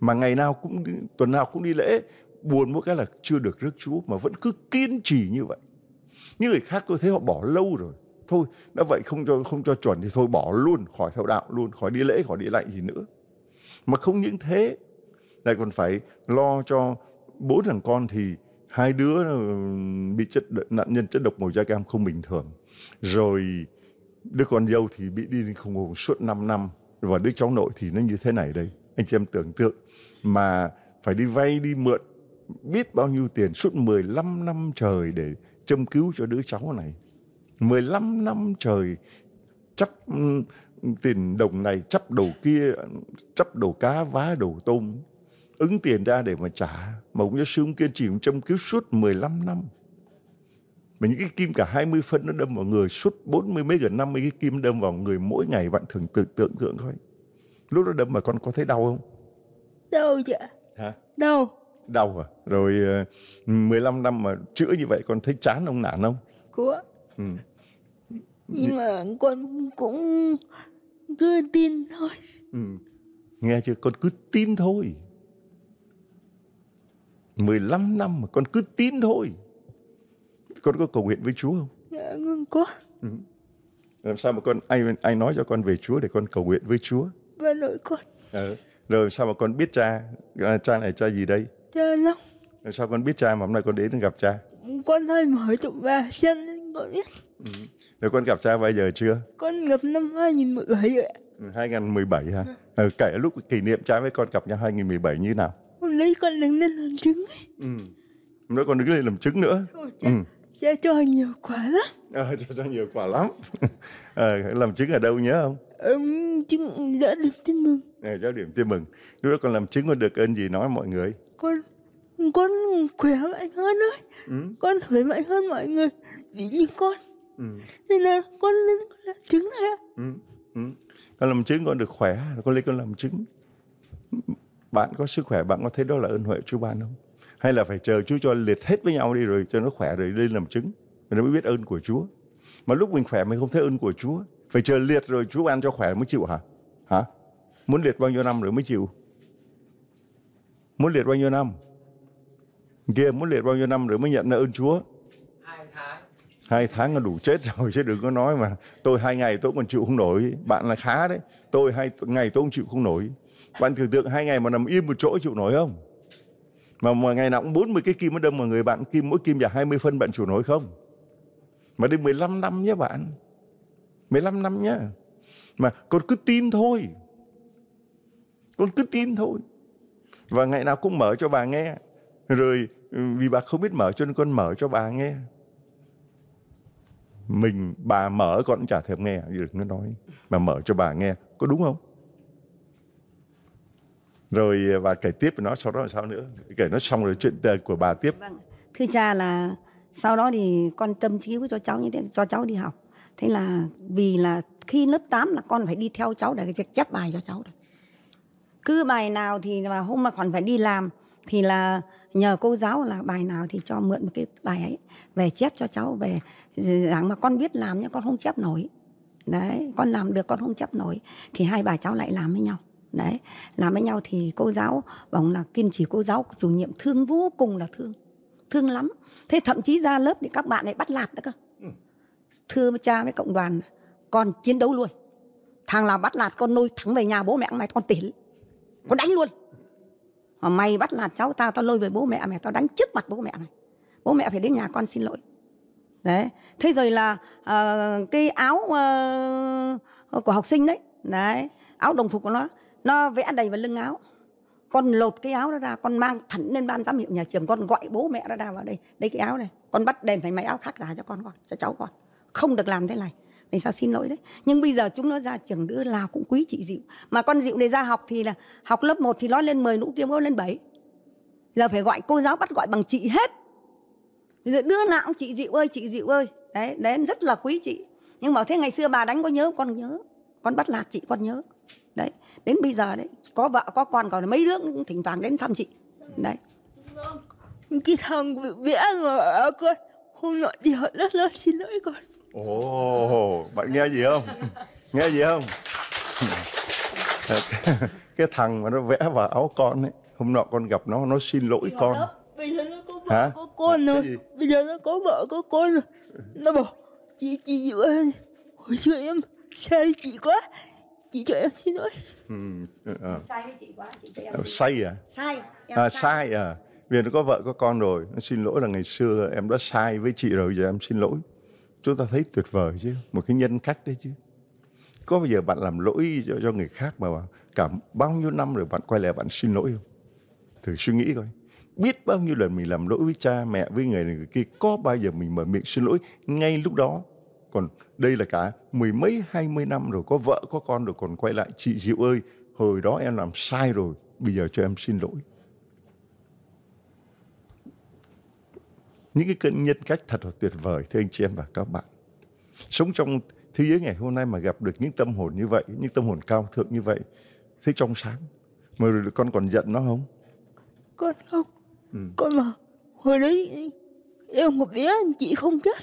Speaker 1: mà ngày nào cũng tuần nào cũng đi lễ buồn mỗi cái là chưa được rước chúa mà vẫn cứ kiên trì như vậy những người khác tôi thấy họ bỏ lâu rồi thôi đã vậy không cho không cho chuẩn thì thôi bỏ luôn khỏi theo đạo luôn khỏi đi lễ khỏi đi lại gì nữa mà không những thế, lại còn phải lo cho bốn thằng con thì hai đứa ờ, bị chất nạn nhân chất độc màu da cam không bình thường. Rồi đứa con dâu thì bị đi không hồn suốt 5 năm và đứa cháu nội thì nó như thế này đây. Anh chị em tưởng tượng mà phải đi vay đi mượn biết bao nhiêu tiền suốt 15 năm trời để châm cứu cho đứa cháu này. 15 năm trời chắc tiền đồng này chắp đồ kia chắp đồ cá vá đồ tôm ứng tiền ra để mà trả mà ông giáo sư ông kiên trì ông châm cứu suốt 15 năm mà những cái kim cả 20 phân nó đâm vào người suốt 40 mấy gần 50 cái kim đâm vào người mỗi ngày bạn thường tưởng tượng thôi lúc đó đâm mà con có thấy đau không đau dạ hả đau đau à rồi 15 ờ, năm mà chữa như vậy con thấy chán ông nản không có ừ
Speaker 3: nhưng mà con cũng cứ tin thôi
Speaker 1: ừ. nghe chưa con cứ tin thôi 15 năm mà con cứ tin thôi con có cầu nguyện với Chúa không
Speaker 3: dạ con có
Speaker 1: ừ. làm sao mà con ai ai nói cho con về Chúa để con cầu nguyện với Chúa
Speaker 3: và nội con
Speaker 1: ừ. rồi sao mà con biết cha à, cha này cha gì đây cha Long làm sao con biết cha mà hôm nay con đến gặp cha
Speaker 3: con hơi mở tụng ba chân con biết ừ
Speaker 1: rồi con gặp cha bao giờ chưa?
Speaker 3: Con gặp năm 2017 ạ.
Speaker 1: 2017 ừ, hả? Ừ, kể lúc kỷ niệm cha với con gặp nhau 2017 như nào?
Speaker 3: Hôm đấy con đứng lên làm chứng ấy.
Speaker 1: Ừ. Nói con đứng lên làm chứng nữa. Ôi, cha, ừ.
Speaker 3: cha cho nhiều quả lắm.
Speaker 1: À, ờ, cha cho nhiều quả lắm. à, làm chứng ở đâu nhớ không?
Speaker 3: Ừ, trứng giáo điểm tin mừng.
Speaker 1: À, giáo điểm tin mừng. Lúc đó con làm chứng con được ơn gì nói mọi người?
Speaker 3: Con con khỏe mạnh hơn ơi. Ừ? Con khỏe mạnh hơn mọi người. Vì như con nên ừ. là con lên con làm trứng rồi ạ
Speaker 1: ừ. Ừ. con làm trứng con được khỏe con lên con làm trứng bạn có sức khỏe bạn có thấy đó là ơn huệ chú ban không hay là phải chờ chú cho liệt hết với nhau đi rồi cho nó khỏe rồi lên làm trứng rồi nó mới biết ơn của chúa mà lúc mình khỏe mình không thấy ơn của chúa phải chờ liệt rồi chú ban cho khỏe mới chịu hả hả muốn liệt bao nhiêu năm rồi mới chịu muốn liệt bao nhiêu năm kia muốn liệt bao nhiêu năm rồi mới nhận ra ơn chúa hai tháng là đủ chết rồi chứ đừng có nói mà tôi hai ngày tôi còn chịu không nổi bạn là khá đấy tôi hai ngày tôi không chịu không nổi bạn tưởng tượng hai ngày mà nằm im một chỗ chịu nổi không mà, mà ngày nào cũng 40 cái kim nó đâm mà người bạn kim mỗi kim là 20 phân bạn chịu nổi không mà đến 15 năm nhé bạn 15 năm nhá mà con cứ tin thôi con cứ tin thôi và ngày nào cũng mở cho bà nghe rồi ừ, vì bà không biết mở cho nên con mở cho bà nghe mình bà mở con cũng chả thèm nghe được nó nói mà mở cho bà nghe có đúng không rồi à, bà kể tiếp với nó sau đó là sao nữa kể nó xong rồi chuyện à, của bà tiếp vâng.
Speaker 2: thưa cha là sau đó thì con tâm trí chiếu cho cháu như thế cho cháu đi học thế là vì là khi lớp 8 là con phải đi theo cháu để chép bài cho cháu cứ bài nào thì mà hôm mà còn phải đi làm thì là nhờ cô giáo là bài nào thì cho mượn một cái bài ấy về chép cho cháu về rằng mà con biết làm nhưng con không chép nổi đấy con làm được con không chép nổi thì hai bà cháu lại làm với nhau đấy làm với nhau thì cô giáo bóng là kiên trì cô giáo chủ nhiệm thương vô cùng là thương thương lắm thế thậm chí ra lớp thì các bạn lại bắt lạt nữa cơ ừ. thưa cha với cộng đoàn con chiến đấu luôn thằng nào bắt lạt con nuôi thắng về nhà bố mẹ mày con tỉ con đánh luôn mà ờ, mày bắt lạt cháu tao tao lôi về bố mẹ mày tao đánh trước mặt bố mẹ mày bố mẹ phải đến nhà con xin lỗi đấy thế rồi là uh, cái áo uh, của học sinh đấy đấy áo đồng phục của nó nó vẽ đầy vào lưng áo con lột cái áo đó ra con mang thẳng lên ban giám hiệu nhà trường con gọi bố mẹ nó ra vào đây đây cái áo này con bắt đền phải mày áo khác giả cho con con cho cháu con không được làm thế này mình sao xin lỗi đấy nhưng bây giờ chúng nó ra trường đứa nào cũng quý chị dịu mà con dịu này ra học thì là học lớp 1 thì nó lên 10 nũ kia nó lên 7 giờ phải gọi cô giáo bắt gọi bằng chị hết giờ đứa nào cũng chị dịu ơi chị dịu ơi đấy đấy rất là quý chị nhưng bảo thế ngày xưa bà đánh có nhớ con nhớ con bắt nạt chị con nhớ đấy đến bây giờ đấy có vợ có con còn mấy đứa cũng thỉnh thoảng đến thăm chị đấy cái thằng vẽ mà à, con hôm nọ thì họ rất là xin lỗi con
Speaker 1: Ồ, oh, bạn nghe gì không? Nghe gì không? cái thằng mà nó vẽ vào áo con ấy, hôm nọ con gặp nó, nó xin lỗi con. Đó, bây giờ nó có vợ Hả? có
Speaker 3: con rồi. Bây giờ nó có vợ có con rồi. Nó bảo chị chị dựa hồi xưa em sai chị quá chị cho em xin lỗi
Speaker 2: ừ, à. Ờ, ờ. sai với chị quá
Speaker 3: chị cho em ờ, sai à sai à, sai.
Speaker 1: sai à vì nó có vợ có con rồi nó xin lỗi là ngày xưa em đã sai với chị rồi giờ em xin lỗi chúng ta thấy tuyệt vời chứ một cái nhân cách đấy chứ có bao giờ bạn làm lỗi cho, cho người khác mà cả bao nhiêu năm rồi bạn quay lại bạn xin lỗi không thử suy nghĩ coi biết bao nhiêu lần mình làm lỗi với cha mẹ với người này người kia có bao giờ mình mở miệng xin lỗi ngay lúc đó còn đây là cả mười mấy hai mươi năm rồi có vợ có con rồi còn quay lại chị diệu ơi hồi đó em làm sai rồi bây giờ cho em xin lỗi những cái cơn nhân cách thật là tuyệt vời thưa anh chị em và các bạn sống trong thế giới ngày hôm nay mà gặp được những tâm hồn như vậy những tâm hồn cao thượng như vậy thấy trong sáng mà rồi con còn giận nó không
Speaker 3: con không ừ. con mà hồi đấy em một bé chị không chết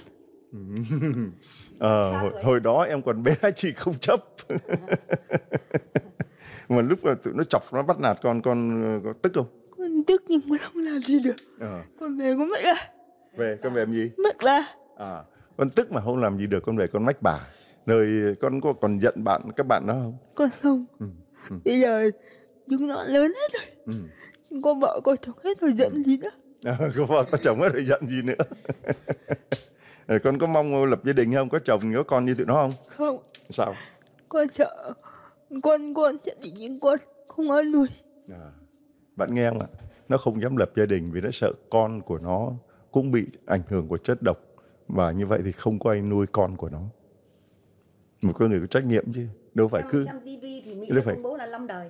Speaker 1: à, hồi, hồi đó em còn bé chị không chấp mà lúc mà tụi nó chọc nó bắt nạt con con có tức không
Speaker 3: con tức nhưng mà không làm gì được ờ. con về cũng mẹ ra
Speaker 1: về con về làm gì mất là à con tức mà không làm gì được con về con mách bà rồi con có còn giận bạn các bạn đó không
Speaker 3: con không ừ. Ừ. bây giờ chúng nó lớn hết rồi ừ. có vợ con chồng hết rồi giận gì nữa
Speaker 1: à, có vợ con chồng hết rồi giận gì nữa rồi con có mong lập gia đình không có chồng có con như tụi nó không không sao
Speaker 3: con sợ con con sẽ bị những con không ai nuôi
Speaker 1: à. bạn nghe không ạ nó không dám lập gia đình vì nó sợ con của nó cũng bị ảnh hưởng của chất độc và như vậy thì không có ai nuôi con của nó một con người có trách nhiệm chứ đâu phải cứ đâu phải
Speaker 2: bố là long đời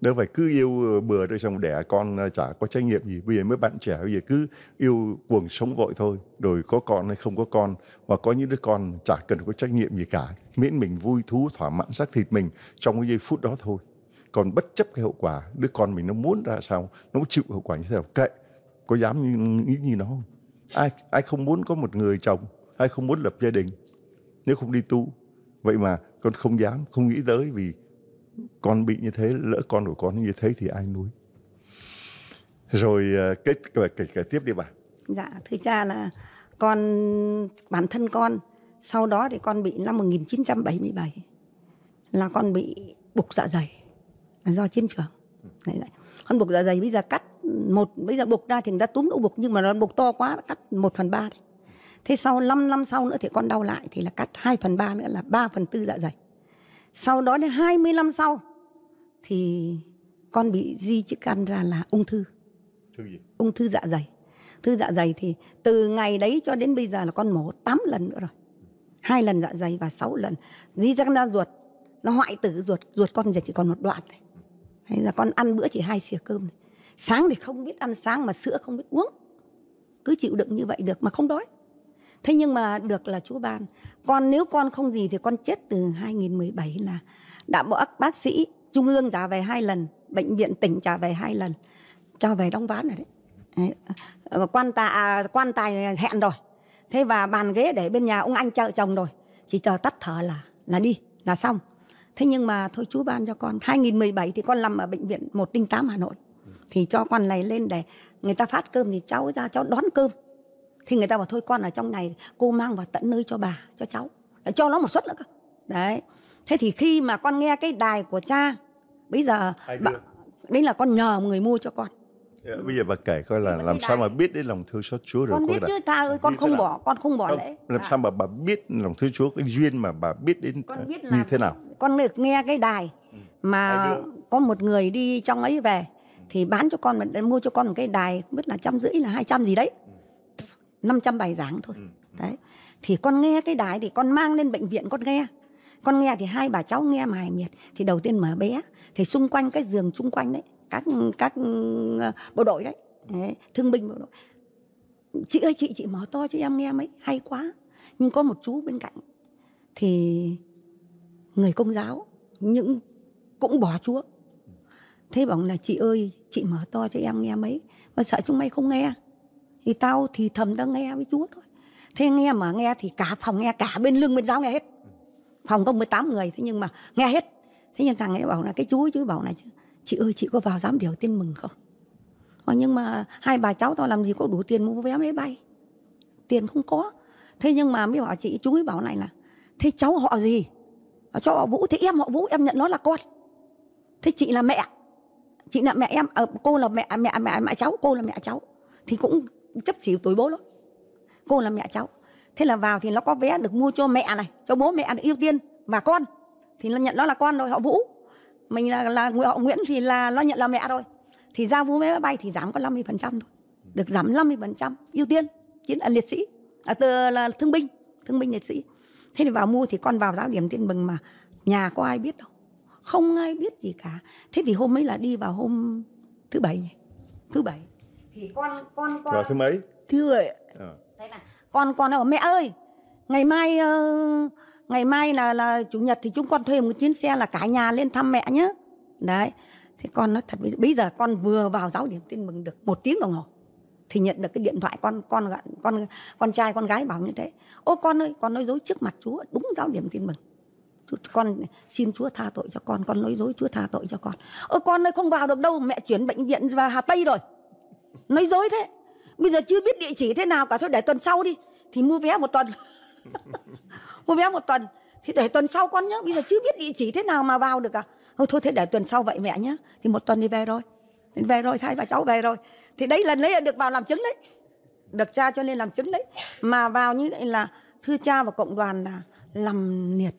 Speaker 1: đâu phải cứ yêu ờ, bừa rồi xong đẻ con ờ, chả có trách nhiệm gì bây giờ mấy bạn trẻ bây giờ cứ yêu cuồng sống vội thôi rồi có con hay không có con và có những đứa con chả cần có trách nhiệm gì cả miễn mình vui thú thỏa mãn xác thịt mình trong cái giây phút đó thôi còn bất chấp cái hậu quả đứa con mình nó muốn ra sao nó chịu hậu quả như thế nào kệ có dám nghĩ như, như nó không ai ai không muốn có một người chồng ai không muốn lập gia đình nếu không đi tu vậy mà con không dám không nghĩ tới vì con bị như thế lỡ con của con như thế thì ai nuôi rồi cái ờ, cái, ờ, kể tiếp đi bà
Speaker 2: dạ thưa cha là con bản thân con sau đó thì con bị năm 1977 là con bị bục dạ dày là do chiến trường dạ. con bục dạ dày bây giờ cắt một bây giờ buộc ra thì người ta túm đỗ buộc nhưng mà nó buộc to quá cắt 1 phần ba thế sau 5 năm sau nữa thì con đau lại thì là cắt 2 phần ba nữa là 3 phần tư dạ dày sau đó đến 20 năm sau thì con bị di chức ăn ra là ung thư thư gì ung thư dạ dày thư dạ dày thì từ ngày đấy cho đến bây giờ là con mổ 8 lần nữa rồi hai lần dạ dày và 6 lần di chắc ra ruột nó hoại tử ruột ruột con dịch chỉ còn một đoạn thôi. hay là con ăn bữa chỉ hai xìa cơm thôi sáng thì không biết ăn sáng mà sữa không biết uống cứ chịu đựng như vậy được mà không đói thế nhưng mà được là chúa ban còn nếu con không gì thì con chết từ 2017 là đã bỏ bác sĩ trung ương trả về hai lần bệnh viện tỉnh trả về hai lần cho về đóng ván rồi đấy, đấy. Ờ, quan tài à, quan tài hẹn rồi thế và bàn ghế để bên nhà ông anh chợ chồng rồi chỉ chờ tắt thở là là đi là xong thế nhưng mà thôi chú ban cho con 2017 thì con nằm ở bệnh viện 108 Hà Nội thì cho con này lên để người ta phát cơm thì cháu ra cháu đón cơm thì người ta bảo thôi con ở trong này cô mang vào tận nơi cho bà cho cháu để cho nó một suất nữa cơ đấy thế thì khi mà con nghe cái đài của cha bây giờ bà, đấy là con nhờ người mua cho con
Speaker 1: dạ, bây giờ bà kể coi là làm sao mà biết đến lòng thương xót Chúa rồi. Con biết chứ ta
Speaker 2: ơi, con không bỏ, con không bỏ không, lễ.
Speaker 1: Làm dạ. sao mà bà biết lòng thương Chúa cái duyên mà bà biết đến con biết như thế nào?
Speaker 2: Con được nghe cái đài ừ. mà có một người đi trong ấy về thì bán cho con mà mua cho con một cái đài không biết là trăm rưỡi là hai trăm gì đấy ừ. năm trăm bài giảng thôi ừ, ừ. đấy thì con nghe cái đài thì con mang lên bệnh viện con nghe con nghe thì hai bà cháu nghe mài miệt thì đầu tiên mở bé thì xung quanh cái giường xung quanh đấy các các ờ, bộ đội đấy, đấy thương binh bộ đội chị ơi chị chị mở to cho em nghe mấy hay quá nhưng có một chú bên cạnh thì người công giáo những cũng bỏ chúa thế bảo là chị ơi chị mở to cho em nghe mấy mà sợ chúng mày không nghe thì tao thì thầm tao nghe với chúa thôi thế nghe mà nghe thì cả phòng nghe cả bên lưng bên giáo nghe hết phòng có 18 người thế nhưng mà nghe hết thế nhưng thằng ấy bảo là cái chú chú bảo là chị ơi chị có vào giám điều tin mừng không Ờ, nhưng mà hai bà cháu tao làm gì có đủ tiền mua vé máy bay tiền không có thế nhưng mà mới hỏi chị chú ấy bảo này là thế cháu họ gì ờ, cho họ vũ thế em họ vũ em nhận nó là con thế chị là mẹ chị là mẹ em à, cô là mẹ mẹ mẹ mẹ cháu cô là mẹ cháu thì cũng chấp chỉ tuổi bố lắm cô là mẹ cháu thế là vào thì nó có vé được mua cho mẹ này cho bố mẹ ưu tiên và con thì nó nhận nó là con rồi họ vũ mình là là họ nguyễn thì là nó nhận là mẹ rồi thì ra vũ vé bay thì giảm có 50% thôi được giảm 50% ưu tiên chiến là liệt sĩ à, từ là thương binh thương binh liệt sĩ thế thì vào mua thì con vào giáo điểm tiên mừng mà nhà có ai biết đâu không ai biết gì cả thế thì hôm ấy là đi vào hôm thứ bảy này. thứ bảy thì con con con Rồi, thứ mấy thứ bảy ờ. à. thế con con bảo mẹ ơi ngày mai ờ, ngày mai là là chủ nhật thì chúng con thuê một chuyến xe là cả nhà lên thăm mẹ nhé đấy thế con nói thật bây giờ con vừa vào giáo điểm tin mừng được một tiếng đồng hồ thì nhận được cái điện thoại con con con con trai con gái bảo như thế ô con ơi con nói dối trước mặt chúa đúng giáo điểm tin mừng con xin Chúa tha tội cho con con nói dối Chúa tha tội cho con ôi con ơi không vào được đâu mẹ chuyển bệnh viện vào Hà Tây rồi nói dối thế bây giờ chưa biết địa chỉ thế nào cả thôi để tuần sau đi thì mua vé một tuần mua vé một tuần thì để tuần sau con nhé bây giờ chưa biết địa chỉ thế nào mà vào được à thôi thôi thế để tuần sau vậy mẹ nhé thì một tuần đi về rồi về rồi thay bà cháu về rồi thì đấy lần lấy được vào làm chứng đấy được cha cho nên làm chứng đấy mà vào như vậy là thưa cha và cộng đoàn là làm liệt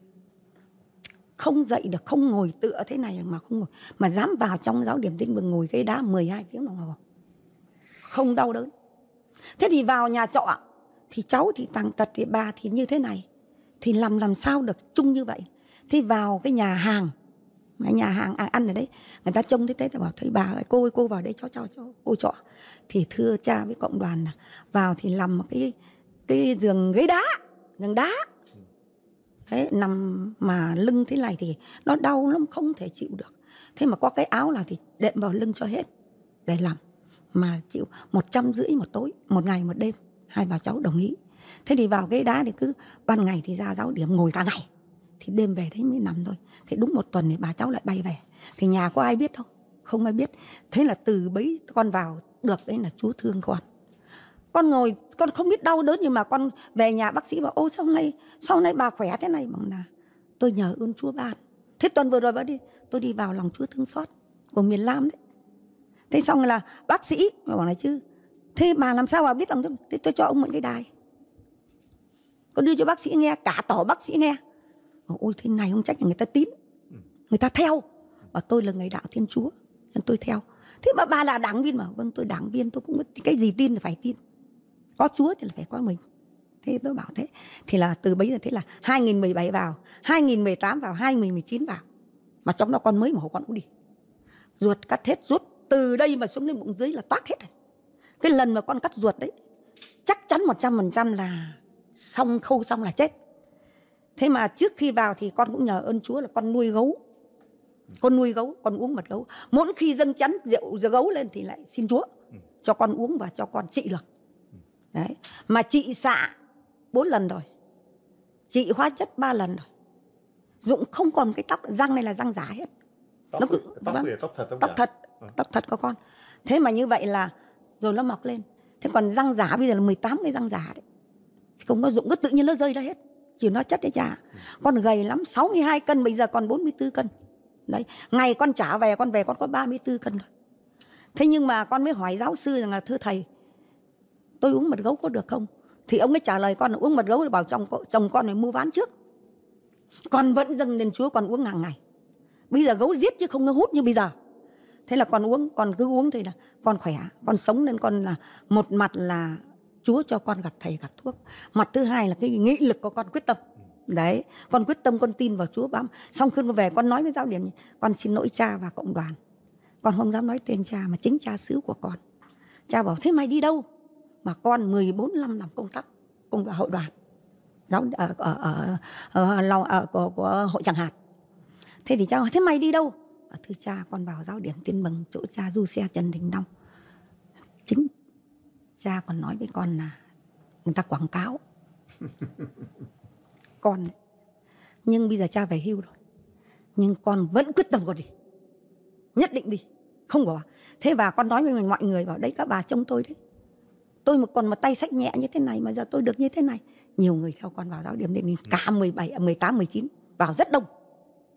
Speaker 2: không dậy được không ngồi tựa thế này mà không ngồi mà dám vào trong giáo điểm tin mừng ngồi ghế đá 12 tiếng đồng hồ không đau đớn thế thì vào nhà trọ thì cháu thì tàng tật thì bà thì như thế này thì làm làm sao được chung như vậy thế vào cái nhà hàng mà nhà hàng à, ăn ở đấy người ta trông thấy thế thì bảo thấy bà ơi cô ơi cô vào đây cho cho cho cô trọ thì thưa cha với cộng đoàn vào thì làm một cái cái giường ghế đá giường đá Đấy, nằm mà lưng thế này thì nó đau lắm không thể chịu được thế mà có cái áo là thì đệm vào lưng cho hết để làm mà chịu một trăm rưỡi một tối một ngày một đêm hai bà cháu đồng ý thế thì vào cái đá thì cứ ban ngày thì ra giáo điểm ngồi cả ngày thì đêm về đấy mới nằm thôi thế đúng một tuần thì bà cháu lại bay về thì nhà có ai biết đâu không ai biết thế là từ bấy con vào được đấy là chú thương con con ngồi con không biết đau đớn nhưng mà con về nhà bác sĩ bảo ô sau nay sau nay bà khỏe thế này bằng là tôi nhờ ơn chúa ban thế tuần vừa rồi bà đi tôi đi vào lòng chúa thương xót của miền nam đấy thế xong là bác sĩ mà bảo này chứ thế bà làm sao bà biết lòng chúa thế tôi cho ông mượn cái đài con đưa cho bác sĩ nghe cả tỏ bác sĩ nghe bảo, ôi thế này không trách là người ta tín người ta theo và tôi là người đạo thiên chúa nên tôi theo thế mà bà là đảng viên mà vâng tôi đảng viên tôi cũng cái gì tin thì phải tin có Chúa thì là phải có mình thế tôi bảo thế thì là từ bây giờ thế là 2017 vào 2018 vào 2019 vào mà trong đó con mới mà hộ con cũng đi ruột cắt hết rút từ đây mà xuống đến bụng dưới là toát hết rồi cái lần mà con cắt ruột đấy chắc chắn 100% là xong khâu xong là chết thế mà trước khi vào thì con cũng nhờ ơn Chúa là con nuôi gấu con nuôi gấu con uống mật gấu mỗi khi dâng chắn rượu gấu lên thì lại xin Chúa ừ. cho con uống và cho con trị được đấy mà chị xạ bốn lần rồi chị hóa chất ba lần rồi dũng không còn cái tóc răng này là răng giả hết
Speaker 1: tóc nó cứ, tóc, vâng. tóc thật tóc, tóc thật
Speaker 2: ừ. tóc thật có con thế mà như vậy là rồi nó mọc lên thế còn răng giả bây giờ là 18 cái răng giả đấy không có dũng cứ tự nhiên nó rơi ra hết chỉ nó chất đấy chả ừ. con gầy lắm 62 cân bây giờ còn 44 cân đấy ngày con trả về con về con có 34 cân thôi thế nhưng mà con mới hỏi giáo sư rằng là thưa thầy tôi uống mật gấu có được không thì ông ấy trả lời con uống mật gấu bảo chồng chồng con này mua ván trước con vẫn dâng lên chúa con uống hàng ngày bây giờ gấu giết chứ không nó hút như bây giờ thế là con uống con cứ uống thì là con khỏe con sống nên con là một mặt là chúa cho con gặp thầy gặp thuốc mặt thứ hai là cái nghị lực của con quyết tâm đấy con quyết tâm con tin vào chúa bám xong khi con về con nói với giáo điểm con xin lỗi cha và cộng đoàn con không dám nói tên cha mà chính cha xứ của con cha bảo thế mày đi đâu mà con 14 năm làm công tác công đoàn hội đoàn giáo ở ở ở, ở, ở, ở của, của hội chẳng hạt thế thì cha hỏi thế mày đi đâu thưa cha con vào giáo điểm tiên mừng chỗ cha du xe trần đình long chính cha còn nói với con là người ta quảng cáo con nhưng bây giờ cha về hưu rồi nhưng con vẫn quyết tâm còn đi nhất định đi không bỏ thế và con nói với mình mọi người bảo đấy các bà trông tôi đấy tôi mà còn mà tay sách nhẹ như thế này mà giờ tôi được như thế này nhiều người theo con vào giáo điểm đến ừ. cả 17 18 19 vào rất đông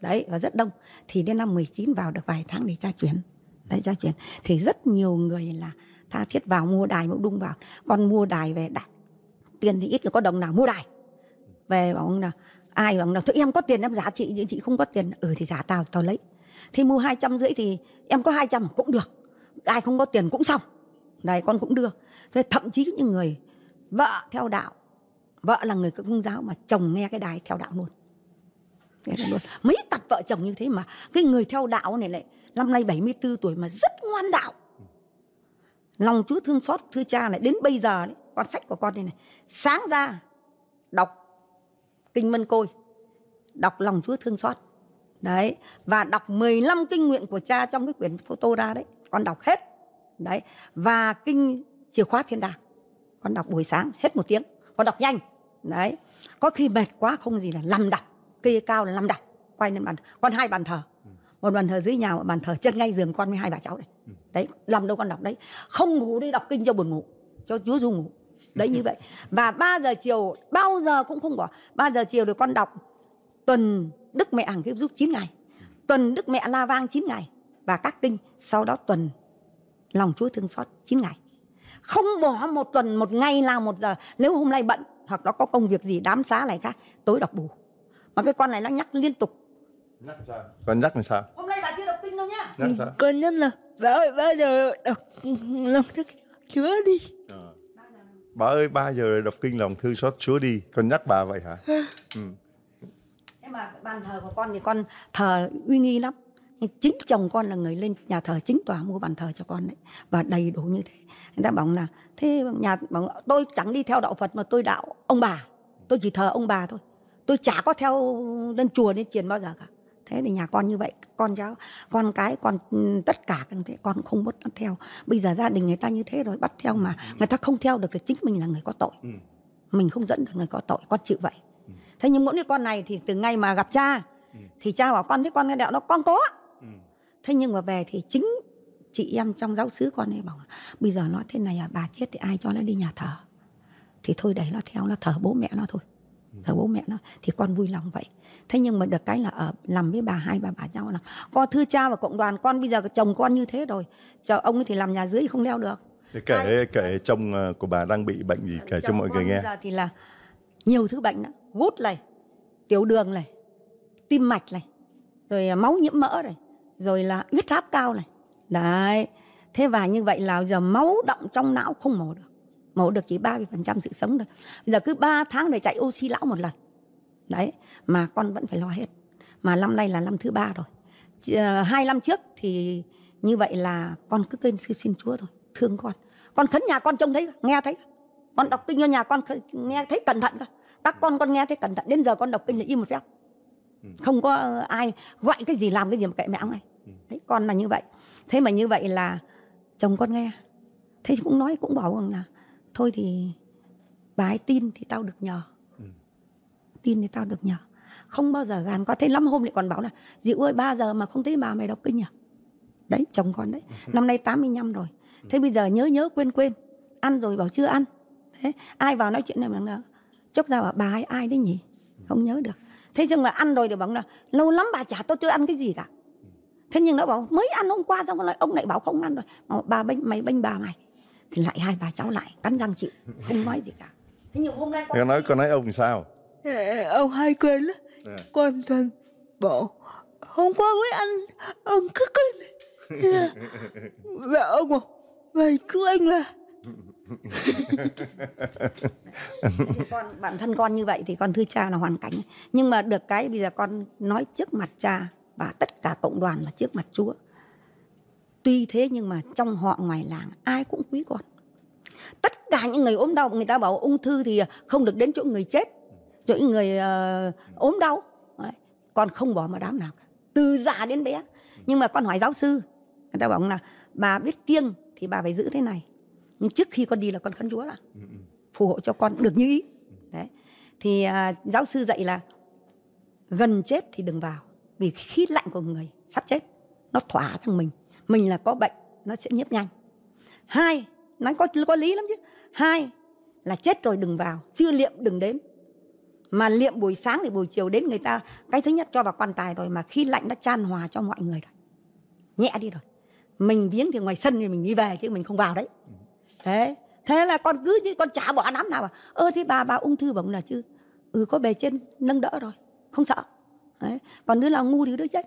Speaker 2: đấy và rất đông thì đến năm 19 vào được vài tháng để tra chuyển đấy tra chuyển thì rất nhiều người là tha thiết vào mua đài mua đung vào con mua đài về đặt tiền thì ít là có đồng nào mua đài về bảo ông là ai bảo là thôi em có tiền em giả chị nhưng chị không có tiền ừ thì giả tao tao lấy thì mua hai trăm rưỡi thì em có hai trăm cũng được ai không có tiền cũng xong này con cũng đưa thế thậm chí những người vợ theo đạo vợ là người công giáo mà chồng nghe cái đài theo đạo luôn luôn mấy cặp vợ chồng như thế mà cái người theo đạo này lại năm nay 74 tuổi mà rất ngoan đạo lòng chúa thương xót thưa cha này đến bây giờ đấy, con sách của con đây này sáng ra đọc kinh mân côi đọc lòng chúa thương xót đấy và đọc 15 kinh nguyện của cha trong cái quyển photo ra đấy con đọc hết đấy và kinh chìa khóa thiên đàng con đọc buổi sáng hết một tiếng con đọc nhanh đấy có khi mệt quá không gì là lầm đọc kia cao là lầm đọc quay lên bàn con hai bàn thờ một bàn thờ dưới nhà một bàn thờ chân ngay giường con với hai bà cháu này đấy làm đâu con đọc đấy không ngủ đi đọc kinh cho buồn ngủ cho chúa du ngủ đấy như vậy và 3 giờ chiều bao giờ cũng không bỏ 3 giờ chiều thì con đọc tuần đức mẹ hàng kiếp giúp 9 ngày tuần đức mẹ la vang 9 ngày và các kinh sau đó tuần lòng Chúa thương xót chín ngày. Không bỏ một tuần, một ngày nào một giờ. Nếu hôm nay bận hoặc nó có công việc gì đám xá này khác, tối đọc bù. Mà cái con này nó nhắc liên tục. Nhắc sao? Con nhắc làm sao? Hôm nay bà chưa đọc kinh đâu nhá. Nhắc sao? Con nhắc là bà ơi ba giờ đọc lòng thức Chúa đi. À.
Speaker 1: Bà ơi ba giờ đọc kinh lòng thương xót Chúa đi. Con nhắc bà vậy hả? ừ.
Speaker 2: Thế mà bàn thờ của con thì con thờ uy nghi lắm chính chồng con là người lên nhà thờ chính tòa mua bàn thờ cho con đấy và đầy đủ như thế người ta bảo là thế nhà bảo tôi chẳng đi theo đạo phật mà tôi đạo ông bà tôi chỉ thờ ông bà thôi tôi chả có theo lên chùa lên chiền bao giờ cả thế thì nhà con như vậy con cháu con cái con tất cả con thế con không muốn theo bây giờ gia đình người ta như thế rồi bắt theo mà ừ. người ta không theo được thì chính mình là người có tội ừ. mình không dẫn được người có tội con chịu vậy ừ. thế nhưng mỗi đứa con này thì từ ngày mà gặp cha thì cha bảo con thấy con nghe đạo nó con có thế nhưng mà về thì chính chị em trong giáo sứ con ấy bảo bây giờ nó thế này à bà chết thì ai cho nó đi nhà thờ thì thôi đấy nó theo nó thờ bố mẹ nó thôi ừ. thờ bố mẹ nó thì con vui lòng vậy thế nhưng mà được cái là ở làm với bà hai bà bà nhau là con thư cha và cộng đoàn con bây giờ chồng con như thế rồi chờ ông ấy thì làm nhà dưới không leo được
Speaker 1: kể Ai? kể chồng ờ, của bà đang bị bệnh gì kể cho mọi người nghe bây giờ
Speaker 2: thì là nhiều thứ bệnh đó gút này tiểu đường này tim mạch này rồi máu nhiễm mỡ này rồi là huyết áp cao này đấy thế và như vậy là giờ máu động trong não không mổ được mổ được chỉ 30% sự sống thôi giờ cứ 3 tháng để chạy oxy lão một lần đấy mà con vẫn phải lo hết mà năm nay là năm thứ ba rồi ờ, hai năm trước thì như vậy là con cứ kêu xin chúa thôi thương con con khấn nhà con trông thấy nghe thấy con đọc kinh cho nhà con nghe thấy cẩn thận các con con nghe thấy cẩn thận đến giờ con đọc kinh là im một phép không có ờ, ai gọi cái gì làm cái gì mà kệ mẹ ông này thấy ừ. con là như vậy thế mà như vậy là chồng con nghe thế cũng nói cũng bảo rằng là thôi thì bà ấy tin thì tao được nhờ ừ. tin thì tao được nhờ không bao giờ gàn có thế lắm hôm lại còn bảo là diệu ơi ba giờ mà không thấy bà mày đọc kinh à đấy chồng con đấy ừ. năm nay 85 rồi thế bây giờ nhớ nhớ quên quên ăn rồi bảo chưa ăn thế ai vào nói chuyện này mà chốc ra bảo bà ấy ai đấy nhỉ không nhớ được thế nhưng mà ăn rồi thì bảo là lâu lắm bà chả tôi chưa ăn cái gì cả thế nhưng nó bảo mới ăn hôm qua xong rồi ông lại bảo không ăn rồi mà bà bênh mày bênh bà mày thì lại hai bà cháu lại cắn răng chịu không nói gì cả thế nhưng hôm nay
Speaker 1: con nói con nói ông sao
Speaker 2: ông hay quên lắm à. con thân
Speaker 3: bảo hôm qua mới ăn ông cứ quên và
Speaker 2: dạ. ông bảo mày cứ anh là con bản thân con như vậy thì con thưa cha là hoàn cảnh nhưng mà được cái bây giờ con nói trước mặt cha và tất cả cộng đoàn và trước mặt Chúa tuy thế nhưng mà trong họ ngoài làng ai cũng quý con tất cả những người ốm đau người ta bảo ung thư thì không được đến chỗ người chết chỗ những người uh, ốm đau Đấy. con không bỏ mà đám nào cả. từ già đến bé nhưng mà con hỏi giáo sư người ta bảo là bà biết kiêng thì bà phải giữ thế này nhưng trước khi con đi là con khấn chúa là ừ, ừ. phù hộ cho con được như ý đấy thì à, giáo sư dạy là gần chết thì đừng vào vì khí lạnh của người sắp chết nó thỏa thằng mình mình là có bệnh nó sẽ nhiễm nhanh hai nó có có lý lắm chứ hai là chết rồi đừng vào chưa liệm đừng đến mà liệm buổi sáng thì buổi chiều đến người ta cái thứ nhất cho vào quan tài rồi mà khi lạnh đã chan hòa cho mọi người rồi nhẹ đi rồi mình viếng thì ngoài sân thì mình đi về chứ mình không vào đấy ừ thế thế là con cứ như con chả bỏ nắm nào mà ơ thế bà bà ung thư bỗng là chứ ừ có bề trên nâng đỡ rồi không sợ đấy. còn đứa nào ngu thì đứa chết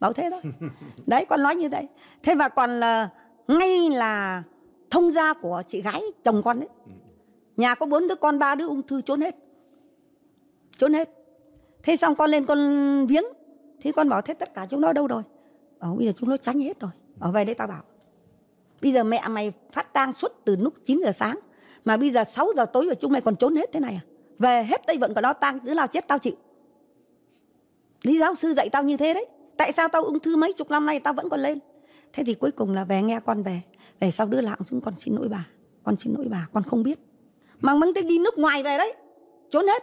Speaker 2: bảo thế thôi đấy con nói như vậy thế và còn là ngay là thông gia của chị gái chồng con đấy ừ. nhà có bốn đứa con ba đứa ung thư trốn hết trốn hết thế xong con lên con viếng thế con bảo thế tất cả chúng nó đâu rồi bảo bây giờ chúng nó tránh hết rồi ở về đây tao bảo Bây giờ mẹ mày phát tang suốt từ lúc 9 giờ sáng Mà bây giờ 6 giờ tối rồi chúng mày còn trốn hết thế này à Về hết đây vẫn còn lo tang đứa nào chết tao chịu Lý giáo sư dạy tao như thế đấy Tại sao tao ung thư mấy chục năm nay tao vẫn còn lên Thế thì cuối cùng là về nghe con về Về sau đưa lạng xuống con xin lỗi bà Con xin lỗi bà con không biết Mà mắng tới đi nước ngoài về đấy Trốn hết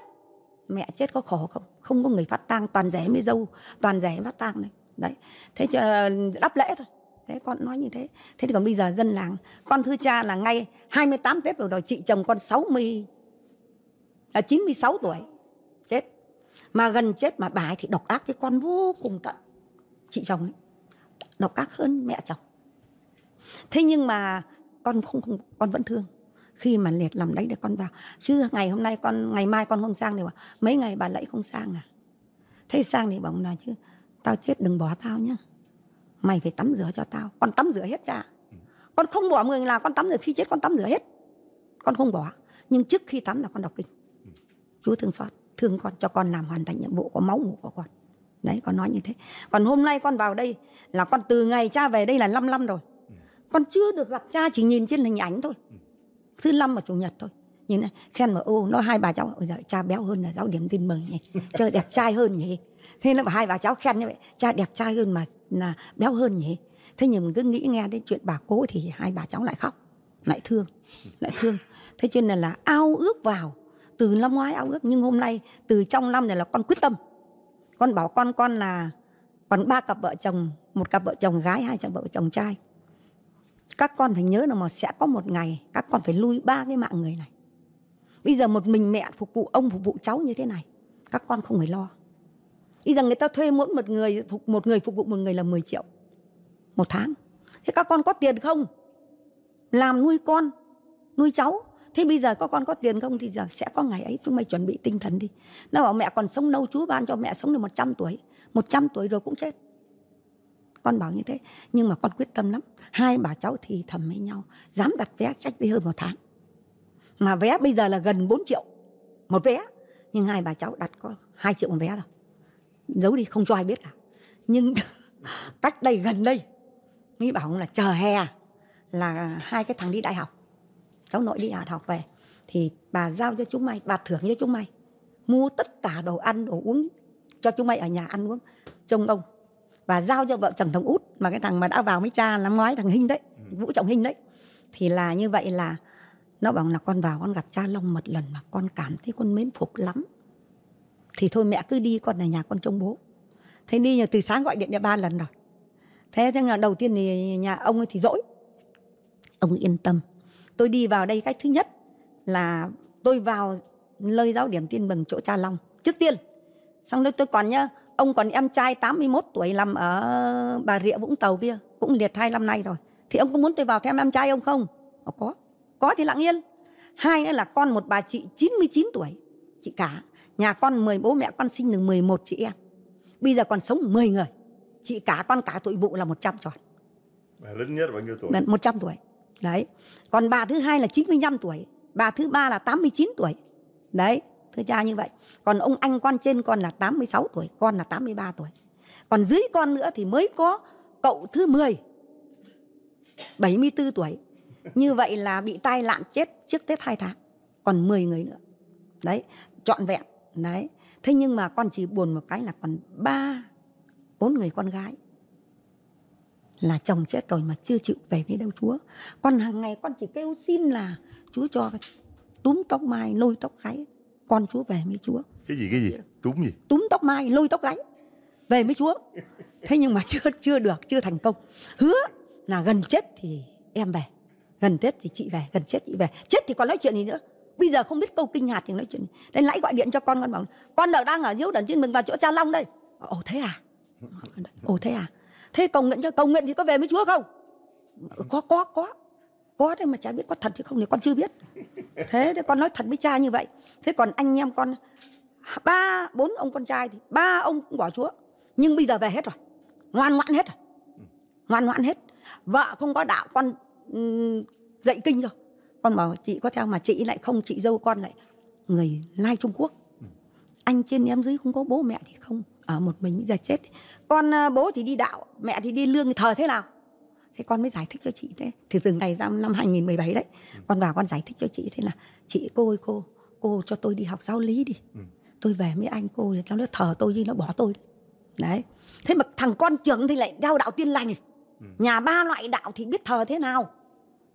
Speaker 2: Mẹ chết có khổ không Không có người phát tang toàn rẻ mới dâu Toàn rẻ phát tang này Đấy Thế cho đắp lễ thôi thế con nói như thế thế thì còn bây giờ dân làng con thưa cha là ngay 28 tết vừa rồi chị chồng con 60 là 96 tuổi chết mà gần chết mà bà ấy thì độc ác với con vô cùng tận chị chồng ấy độc ác hơn mẹ chồng thế nhưng mà con không, không con vẫn thương khi mà liệt làm đấy để con vào chứ ngày hôm nay con ngày mai con không sang thì bảo mấy ngày bà lại không sang à thế sang thì bảo là chứ tao chết đừng bỏ tao nhá mày phải tắm rửa cho tao con tắm rửa hết cha con không bỏ người là con tắm rửa khi chết con tắm rửa hết con không bỏ nhưng trước khi tắm là con đọc kinh chúa thương xót thương con cho con làm hoàn thành nhiệm vụ có máu ngủ của con đấy con nói như thế còn hôm nay con vào đây là con từ ngày cha về đây là 5 năm rồi con chưa được gặp cha chỉ nhìn trên hình ảnh thôi thứ năm và chủ nhật thôi nhìn này, khen mà ô nó hai bà cháu ôi giờ cha béo hơn là giáo điểm tin mừng nhỉ chơi đẹp trai hơn nhỉ thế là hai bà cháu khen như vậy cha đẹp trai hơn mà là béo hơn nhỉ thế nhưng mình cứ nghĩ nghe đến chuyện bà cố thì hai bà cháu lại khóc lại thương lại thương thế cho nên là ao ước vào từ năm ngoái ao ước nhưng hôm nay từ trong năm này là con quyết tâm con bảo con con là còn ba cặp vợ chồng một cặp vợ chồng gái hai cặp vợ chồng trai các con phải nhớ là mà sẽ có một ngày các con phải lui ba cái mạng người này bây giờ một mình mẹ phục vụ ông phục vụ cháu như thế này các con không phải lo bây giờ người ta thuê mỗi một người phục một người phục vụ một người là 10 triệu một tháng. Thế các con có tiền không? Làm nuôi con, nuôi cháu. Thế bây giờ các con có tiền không thì giờ sẽ có ngày ấy chúng mày chuẩn bị tinh thần đi. Nó bảo mẹ còn sống lâu chú ban cho mẹ sống được 100 tuổi. 100 tuổi rồi cũng chết. Con bảo như thế. Nhưng mà con quyết tâm lắm. Hai bà cháu thì thầm với nhau. Dám đặt vé cách đi hơn một tháng. Mà vé bây giờ là gần 4 triệu. Một vé. Nhưng hai bà cháu đặt có 2 triệu một vé rồi giấu đi không cho ai biết cả nhưng cách đây gần đây mới bảo ông là chờ hè là hai cái thằng đi đại học cháu nội đi đại học về thì bà giao cho chúng mày bà thưởng cho chúng mày mua tất cả đồ ăn đồ uống cho chúng mày ở nhà ăn uống trông ông và giao cho vợ chồng thằng út mà cái thằng mà đã vào với cha năm ngoái thằng hinh đấy ừ. vũ trọng hinh đấy thì là như vậy là nó bảo là con vào con gặp cha long một lần mà con cảm thấy con mến phục lắm thì thôi mẹ cứ đi con này nhà con trông bố thế đi nhà từ sáng gọi điện cho ba lần rồi thế nhưng là đầu tiên thì nhà ông ấy thì dỗi ông yên tâm tôi đi vào đây cách thứ nhất là tôi vào nơi giáo điểm tiên bằng chỗ cha long trước tiên xong lúc tôi còn nhá ông còn em trai 81 tuổi làm ở bà rịa vũng tàu kia cũng liệt hai năm nay rồi thì ông có muốn tôi vào theo em trai ông không Ồ, ờ, có có thì lặng yên hai nữa là con một bà chị 99 tuổi chị cả Nhà con 10 bố mẹ con sinh được 11 chị em. Bây giờ còn sống 10 người. Chị cả con cả tuổi bụ là 100 tròn.
Speaker 1: Bà lớn nhất bao nhiêu tuổi? 100
Speaker 2: tuổi. Đấy. Còn bà thứ hai là 95 tuổi. Bà thứ ba là 89 tuổi. Đấy. Thưa cha như vậy. Còn ông anh con trên con là 86 tuổi. Con là 83 tuổi. Còn dưới con nữa thì mới có cậu thứ 10. 74 tuổi. Như vậy là bị tai nạn chết trước Tết 2 tháng. Còn 10 người nữa. Đấy. Trọn vẹn đấy thế nhưng mà con chỉ buồn một cái là còn ba bốn người con gái là chồng chết rồi mà chưa chịu về với đâu chúa con hàng ngày con chỉ kêu xin là chúa cho túm tóc mai lôi tóc gáy con chúa về với chúa
Speaker 1: cái gì cái gì túm gì
Speaker 2: túm tóc mai lôi tóc gáy về với chúa thế nhưng mà chưa chưa được chưa thành công hứa là gần chết thì em về gần chết thì chị về gần chết chị về chết thì còn nói chuyện gì nữa bây giờ không biết câu kinh hạt thì nói chuyện nên nãy gọi điện cho con con bảo con ở đang ở diếu đần trên mình vào chỗ cha long đây ồ thế à ồ thế à thế cầu nguyện cho cầu nguyện thì có về với chúa không ừ, có có có có đấy mà cha biết có thật chứ không thì con chưa biết thế thì con nói thật với cha như vậy thế còn anh em con ba bốn ông con trai thì ba ông cũng bỏ chúa nhưng bây giờ về hết rồi ngoan ngoãn hết rồi ngoan ngoãn hết vợ không có đạo con ừ, dạy kinh rồi con bảo chị có theo mà chị lại không chị dâu con lại người lai trung quốc anh trên em dưới không có bố mẹ thì không ở một mình giờ chết con à, bố thì đi đạo mẹ thì đi lương thờ thế nào thế con mới giải thích cho chị thế thì từ ngày ra năm 2017 đấy con vào con giải thích cho chị thế là chị cô ơi cô cô cho tôi đi học giáo lý đi tôi về với anh cô thì nó thờ tôi chứ nó bỏ tôi đấy thế mà thằng con trưởng thì lại theo đạo tiên lành nhà ba loại đạo thì biết thờ thế nào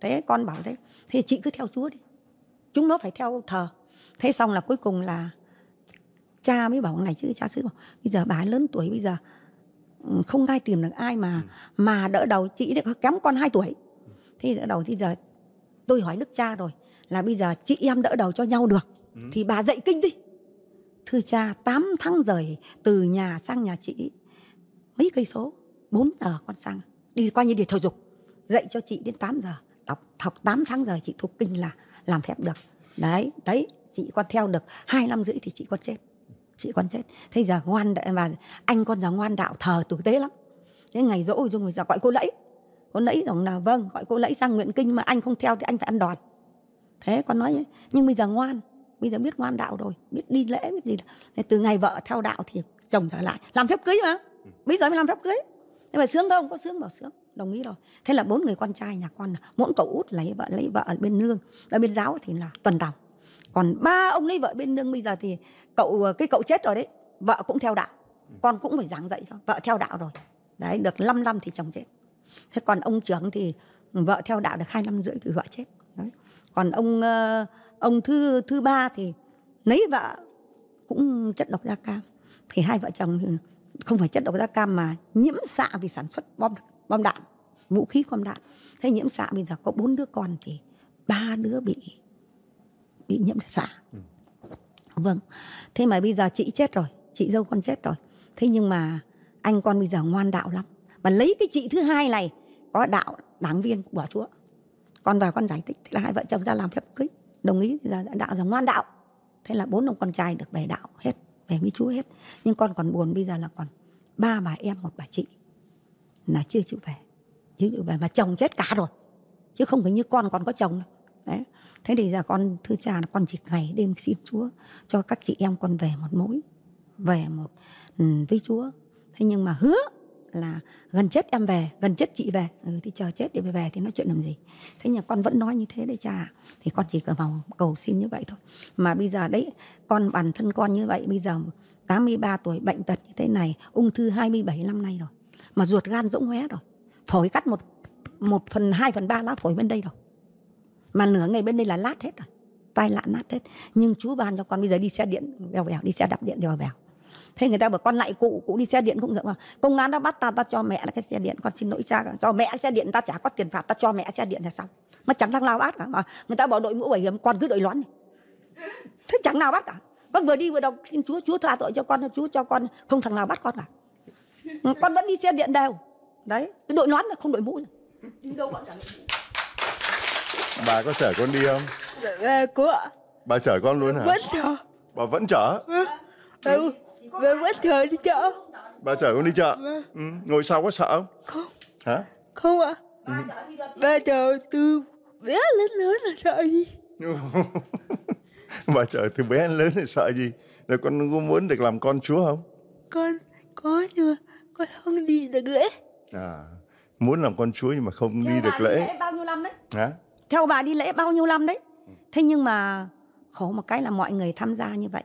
Speaker 2: thế con bảo thế thế chị cứ theo chúa đi chúng nó phải theo thờ thế xong là cuối cùng là cha mới bảo này chứ cha sư bảo bây giờ bà ấy lớn tuổi bây giờ ừ, không ai tìm được ai mà ừ. mà đỡ đầu chị được kém con 2 tuổi thế đỡ đầu thì giờ tôi hỏi đức cha rồi là bây giờ chị em đỡ đầu cho nhau được ừ. thì bà dạy kinh đi thưa cha 8 tháng rời từ nhà sang nhà chị mấy cây số 4 giờ con sang đi qua như địa thờ dục dạy cho chị đến 8 giờ học học 8 tháng giờ chị thuộc kinh là làm phép được đấy đấy chị con theo được hai năm rưỡi thì chị con chết chị con chết thế giờ ngoan đạo, và anh con giờ ngoan đạo thờ tử tế lắm thế ngày dỗ dung giờ gọi cô lẫy cô lẫy rằng là vâng gọi cô lẫy sang nguyện kinh mà anh không theo thì anh phải ăn đòn thế con nói nhưng bây giờ ngoan bây giờ biết ngoan đạo rồi biết đi lễ biết gì Nên từ ngày vợ theo đạo thì chồng trở lại làm phép cưới mà ừ. bây giờ mới làm phép cưới nhưng mà sướng không có sướng bảo sướng đồng ý rồi thế là bốn người con trai nhà con mỗi cậu út lấy vợ lấy vợ ở bên nương ở bên giáo thì là tuần đồng còn ba ông lấy vợ bên nương bây giờ thì cậu cái cậu chết rồi đấy vợ cũng theo đạo con cũng phải giảng dạy cho vợ theo đạo rồi đấy được 5 năm thì chồng chết thế còn ông trưởng thì vợ theo đạo được hai năm rưỡi thì vợ chết đấy. còn ông ờ, ông thứ thứ ba thì lấy vợ cũng chất độc da cam thì hai vợ chồng không phải chất độc da cam mà nhiễm xạ vì sản xuất bom bom đạn vũ khí bom đạn thế nhiễm xạ bây giờ có bốn đứa con thì ba đứa bị bị nhiễm xạ ừ. vâng thế mà bây giờ chị chết rồi chị dâu con chết rồi thế nhưng mà anh con bây giờ ngoan đạo lắm mà lấy cái chị thứ hai này có đạo đảng viên của chúa con vào con giải thích thế là hai vợ chồng ra làm phép cưới đồng ý thì là đạo là ngoan đạo thế là bốn ông con trai được về đạo hết về với chúa hết nhưng con còn buồn bây giờ là còn ba bà em một bà chị là chưa chịu về chưa chịu về mà chồng chết cả rồi chứ không phải như con còn có chồng đâu đấy thế thì giờ con thưa cha là con chỉ ngày đêm xin chúa cho các chị em con về một mũi về một ừ, với chúa thế nhưng mà hứa là gần chết em về gần chết chị về ừ, thì chờ chết để về về thì nói chuyện làm gì thế nhà con vẫn nói như thế đấy cha thì con chỉ vào cầu xin như vậy thôi mà bây giờ đấy con bản thân con như vậy bây giờ 83 tuổi bệnh tật như thế này ung thư 27 năm nay rồi mà ruột gan rỗng hóe rồi phổi cắt một một phần hai phần ba lá phổi bên đây rồi mà nửa ngày bên đây là lát hết rồi tai lạ nát hết nhưng chú ban cho con bây giờ đi xe điện vèo vèo đi xe đạp điện vèo vèo thế người ta bảo con lại cụ cụ đi xe điện cũng được mà công an đã bắt ta ta cho mẹ là cái xe điện con xin lỗi cha cho mẹ xe điện ta trả có tiền phạt ta cho mẹ xe điện là xong mà chẳng thằng nào bắt cả mà người ta bảo đội mũ bảo hiểm con cứ đội nón thế chẳng nào bắt cả con vừa đi vừa đọc xin chúa chúa tha tội cho con chúa cho con không thằng nào bắt con cả Ừ, con vẫn đi xe điện đều đấy cái đội nón là không đội mũ đi đâu vẫn
Speaker 1: bà có chở con đi không dạ cô bà chở con luôn hả vẫn chở bà vẫn chở
Speaker 3: ừ. ừ. Bà vẫn chở đi chợ
Speaker 1: Bà chở con đi chợ ừ. ừ ngồi sau có sợ không? Không Hả? Không ạ à.
Speaker 3: Bà chở từ bé lớn lớn là sợ gì?
Speaker 1: bà chở từ bé lớn là sợ gì? Rồi con có muốn được làm con chúa không?
Speaker 3: Con có nhưng
Speaker 2: mà con không đi được lễ
Speaker 1: à muốn làm con chúa nhưng mà không Theo đi được lễ. đi lễ
Speaker 2: bao nhiêu năm đấy hả theo bà đi lễ bao nhiêu năm đấy thế nhưng mà khổ một cái là mọi người tham gia như vậy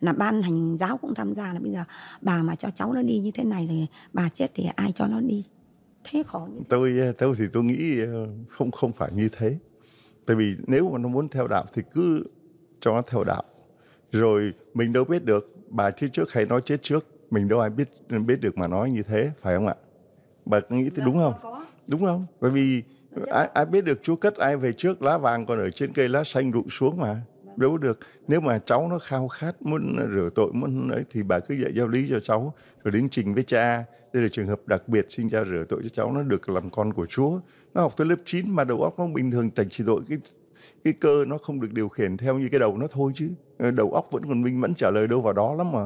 Speaker 2: là ban hành giáo cũng tham gia là bây giờ bà mà cho cháu nó đi như thế này thì bà chết thì ai cho nó đi thế khổ như thế.
Speaker 1: tôi tôi thì tôi nghĩ ờ, không không phải như thế tại vì nếu mà nó muốn theo đạo thì cứ cho nó theo đạo rồi mình đâu biết được bà chết trước hay nó chết trước mình đâu ai biết biết được mà nói như thế phải không ạ bà có nghĩ thế dạ, đúng không đúng không bởi vì ai, ai biết được chúa cất ai về trước lá vàng còn ở trên cây lá xanh rụng xuống mà vâng. đâu được nếu mà cháu nó khao khát muốn rửa tội muốn ấy thì bà cứ dạy giáo lý cho cháu rồi đến trình với cha đây là trường hợp đặc biệt xin ra rửa tội cho cháu nó được làm con của chúa nó học tới lớp 9 mà đầu óc nó bình thường tạch chỉ tội cái cái cơ nó không được điều khiển theo như cái đầu nó thôi chứ ờ, đầu óc vẫn còn minh mẫn trả lời đâu vào đó lắm mà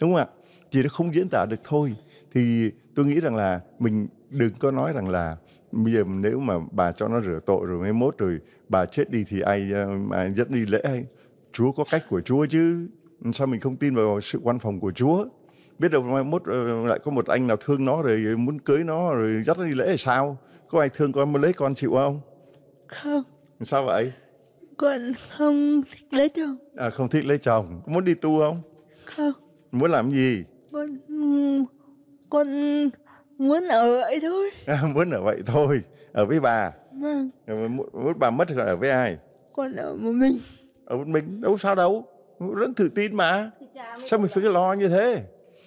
Speaker 1: đúng không ạ chỉ nó không diễn tả được thôi thì tôi nghĩ rằng là mình đừng có nói rằng là bây giờ nếu mà bà cho nó rửa tội rồi mới mốt rồi bà chết đi thì ai mà ờ, dẫn đi lễ hay Chúa có cách của Chúa chứ sao mình không tin vào sự quan phòng của Chúa biết đâu mai mốt ờ, lại có một anh nào thương nó rồi muốn cưới nó rồi dắt nó đi lễ hay sao có ai thương con mới lấy con chịu không không sao vậy
Speaker 3: con không thích lấy chồng
Speaker 1: à không thích lấy chồng muốn đi tu không không muốn làm gì
Speaker 3: con con muốn ở vậy thôi
Speaker 1: à, muốn ở vậy thôi ở với bà vâng ờ, muốn bà mất rồi ở với ai
Speaker 3: con ở một mình
Speaker 1: ở một mình đâu sao đâu rất tự tin mà sao mình phải lo như thế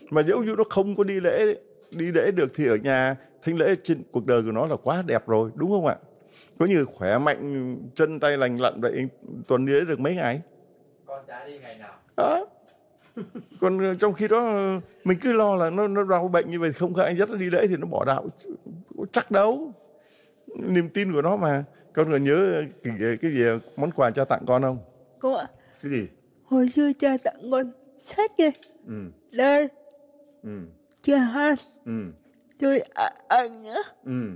Speaker 1: mà nếu như nó không có đi lễ đi lễ được thì ở nhà thanh lễ trên cuộc đời của nó là quá đẹp rồi đúng không ạ có như khỏe mạnh chân tay lành lặn vậy tuần đi lễ được mấy ngày
Speaker 3: con đã đi ngày nào
Speaker 1: à còn ờ, trong khi đó ờ, mình cứ lo là nó nó đau bệnh như vậy không có anh dắt nó đi lễ thì nó bỏ đạo chắc đâu niềm tin của nó mà con còn nhớ cái, cái gì món quà cha tặng con không cô ạ cái gì
Speaker 3: hồi xưa cha tặng con sách kìa ừ. đây ừ. chưa hát ừ. tôi ảnh á
Speaker 1: ừ.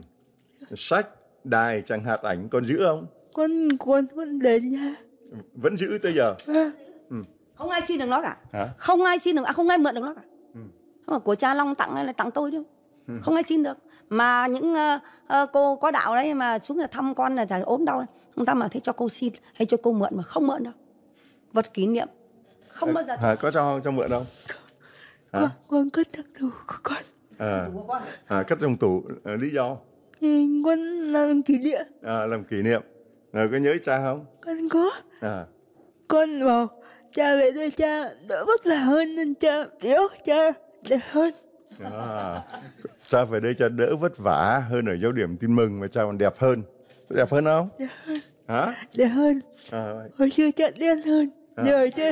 Speaker 1: sách đài chẳng hạt ảnh con giữ không
Speaker 2: con con vẫn để nha
Speaker 1: vẫn giữ tới giờ
Speaker 2: à không ai xin được nó cả Hả? không ai xin được à, không ai mượn được nó cả ừ. không của cha long tặng là tặng tôi chứ ừ. không ai xin được mà những uh, uh, cô có đạo đấy mà xuống là thăm con là chả ốm đau người ta mà thấy cho cô xin hay cho cô mượn mà không mượn đâu vật kỷ niệm không à, bao
Speaker 1: giờ à, có cho cho mượn đâu à? con,
Speaker 2: con cất trong tủ của
Speaker 1: con à, à cất trong tủ à, lý do
Speaker 3: thì con làm kỷ niệm
Speaker 1: à, làm kỷ niệm rồi có nhớ cha không con có à.
Speaker 3: con vào cha về đây cha đỡ bất là hơn nên cha biếu cha đẹp hơn
Speaker 1: à, cha về đây cha đỡ vất vả hơn ở dấu điểm tin mừng mà cha còn đẹp hơn đẹp hơn không đẹp hơn hả đẹp hơn à,
Speaker 3: hồi xưa cha đen hơn À. giờ chứ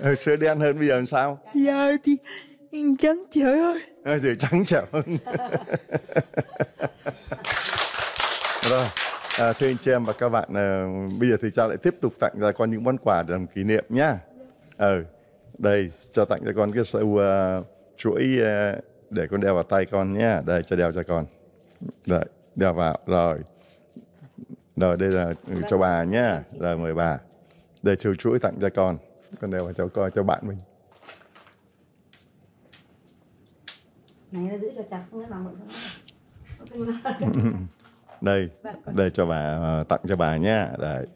Speaker 1: hồi xưa đen hơn bây giờ làm sao
Speaker 3: giờ thì trắng trở hơn
Speaker 1: à, giờ trắng trở hơn rồi à, thưa anh chị em và các bạn à, bây giờ thì cha lại tiếp tục tặng ra con những món quà để làm kỷ niệm nhá ờ ừ, đây cho tặng cho con cái sợi uh, ờ, chuỗi uh, để con đeo vào tay con nhé đây cho đeo cho con rồi đeo vào rồi rồi đây là cho bà nhá rồi mời bà đây sâu chuỗi tặng cho con con đeo vào cho con cho bạn mình
Speaker 2: này nó giữ cho chặt không nó làm mượn không
Speaker 1: đây đây cho bà à, tặng cho bà nha đấy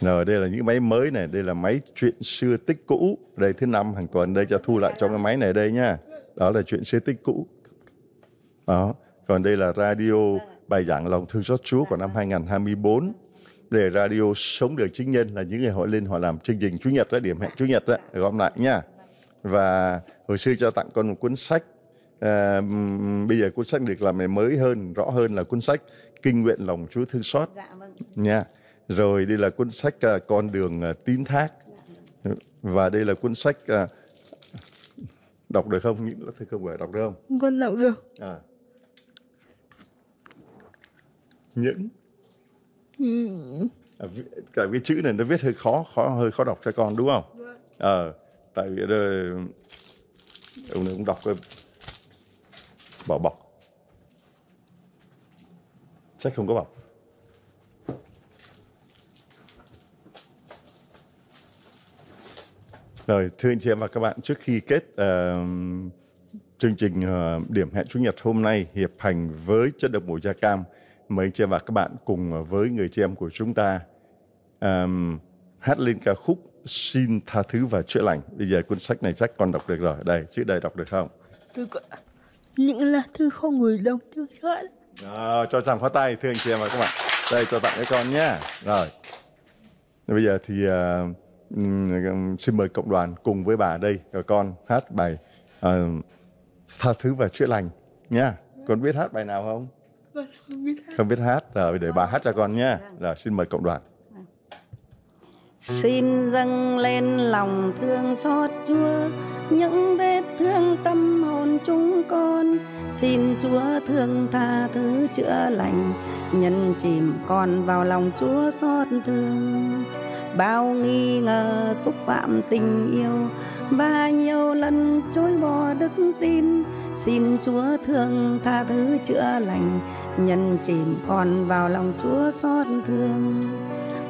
Speaker 1: rồi đây là những máy mới này đây là máy chuyện xưa tích cũ đây thứ năm hàng tuần đây cho thu lại cho cái máy này đây nha đó là chuyện xưa tích cũ đó còn đây là radio bài giảng lòng thương xót Chúa của năm 2024 để radio sống đời chính nhân là những người họ lên họ làm chương trình chủ nhật đó điểm hẹn chủ nhật đó gom lại nha và hồi xưa cho tặng con một cuốn sách à, bây giờ cuốn sách được làm này mới hơn rõ hơn là cuốn sách kinh nguyện lòng chúa thương xót dạ, vâng. nha rồi đây là cuốn sách à, con đường à, tín thác dạ, vâng. và đây là cuốn sách à, đọc được không những lá thư không phải đọc được
Speaker 3: không con đọc được
Speaker 1: à. những ừ. à, cả cái chữ này nó viết hơi khó khó hơi khó đọc cho con đúng không vâng. ờ vâng. à, tại vì ông này cũng đọc bỏ bọc sách không có bọc rồi thưa anh chị em và các bạn trước khi kết uh, chương trình uh, điểm hẹn chủ nhật hôm nay hiệp hành với chất độc màu da cam mời anh chị em và các bạn cùng với người chị em của chúng ta um, hát lên ca khúc xin tha thứ và chữa lành bây giờ cuốn sách này chắc con đọc được rồi đây trước đây đọc được không
Speaker 3: thưa những lá thư không người đồng thương
Speaker 1: xót à, cho chàng phá tay thương chị em và các bạn đây cho tặng cho con nhé rồi bây giờ thì uh, xin mời cộng đoàn cùng với bà đây rồi con hát bài uh, tha thứ và chữa lành nha con biết hát bài nào không không biết hát rồi để bà hát cho con nhé dạ. rồi xin mời cộng đoàn
Speaker 2: xin dâng lên lòng thương xót chúa những vết thương tâm hồn chúng con xin chúa thương tha thứ chữa lành nhân chìm con vào lòng chúa xót thương bao nghi ngờ xúc phạm tình yêu và nhiều lần chối bỏ đức tin xin chúa thương tha thứ chữa lành nhân chìm con vào lòng chúa xót thương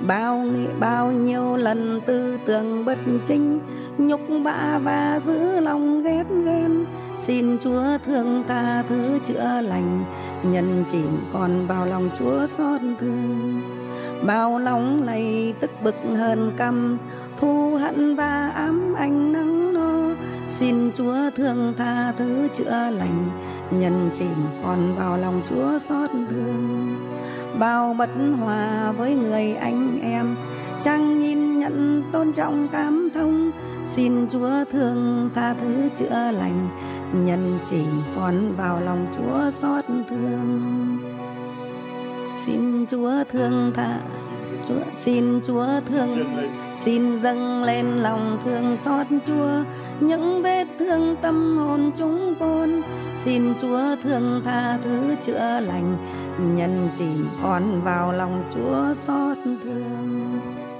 Speaker 2: bao nghĩ bao nhiêu lần tư tưởng bất chính nhục bạ và giữ lòng ghét ghen xin chúa thương tha thứ chữa lành nhân chỉnh còn vào lòng chúa xót thương bao lòng lầy tức bực hơn căm thu hận và ám ảnh nắng no xin chúa thương tha thứ chữa lành nhân chỉnh còn vào lòng chúa xót thương bao bất hòa với người anh em chẳng nhìn nhận tôn trọng cảm thông xin chúa thương tha thứ chữa lành nhân chỉnh con vào lòng chúa xót thương xin chúa thương tha Chúa, xin Chúa thương, xin dâng lên lòng thương xót Chúa những vết thương tâm hồn chúng con xin chúa thương tha thứ chữa lành nhân chìm con vào lòng chúa xót
Speaker 3: thương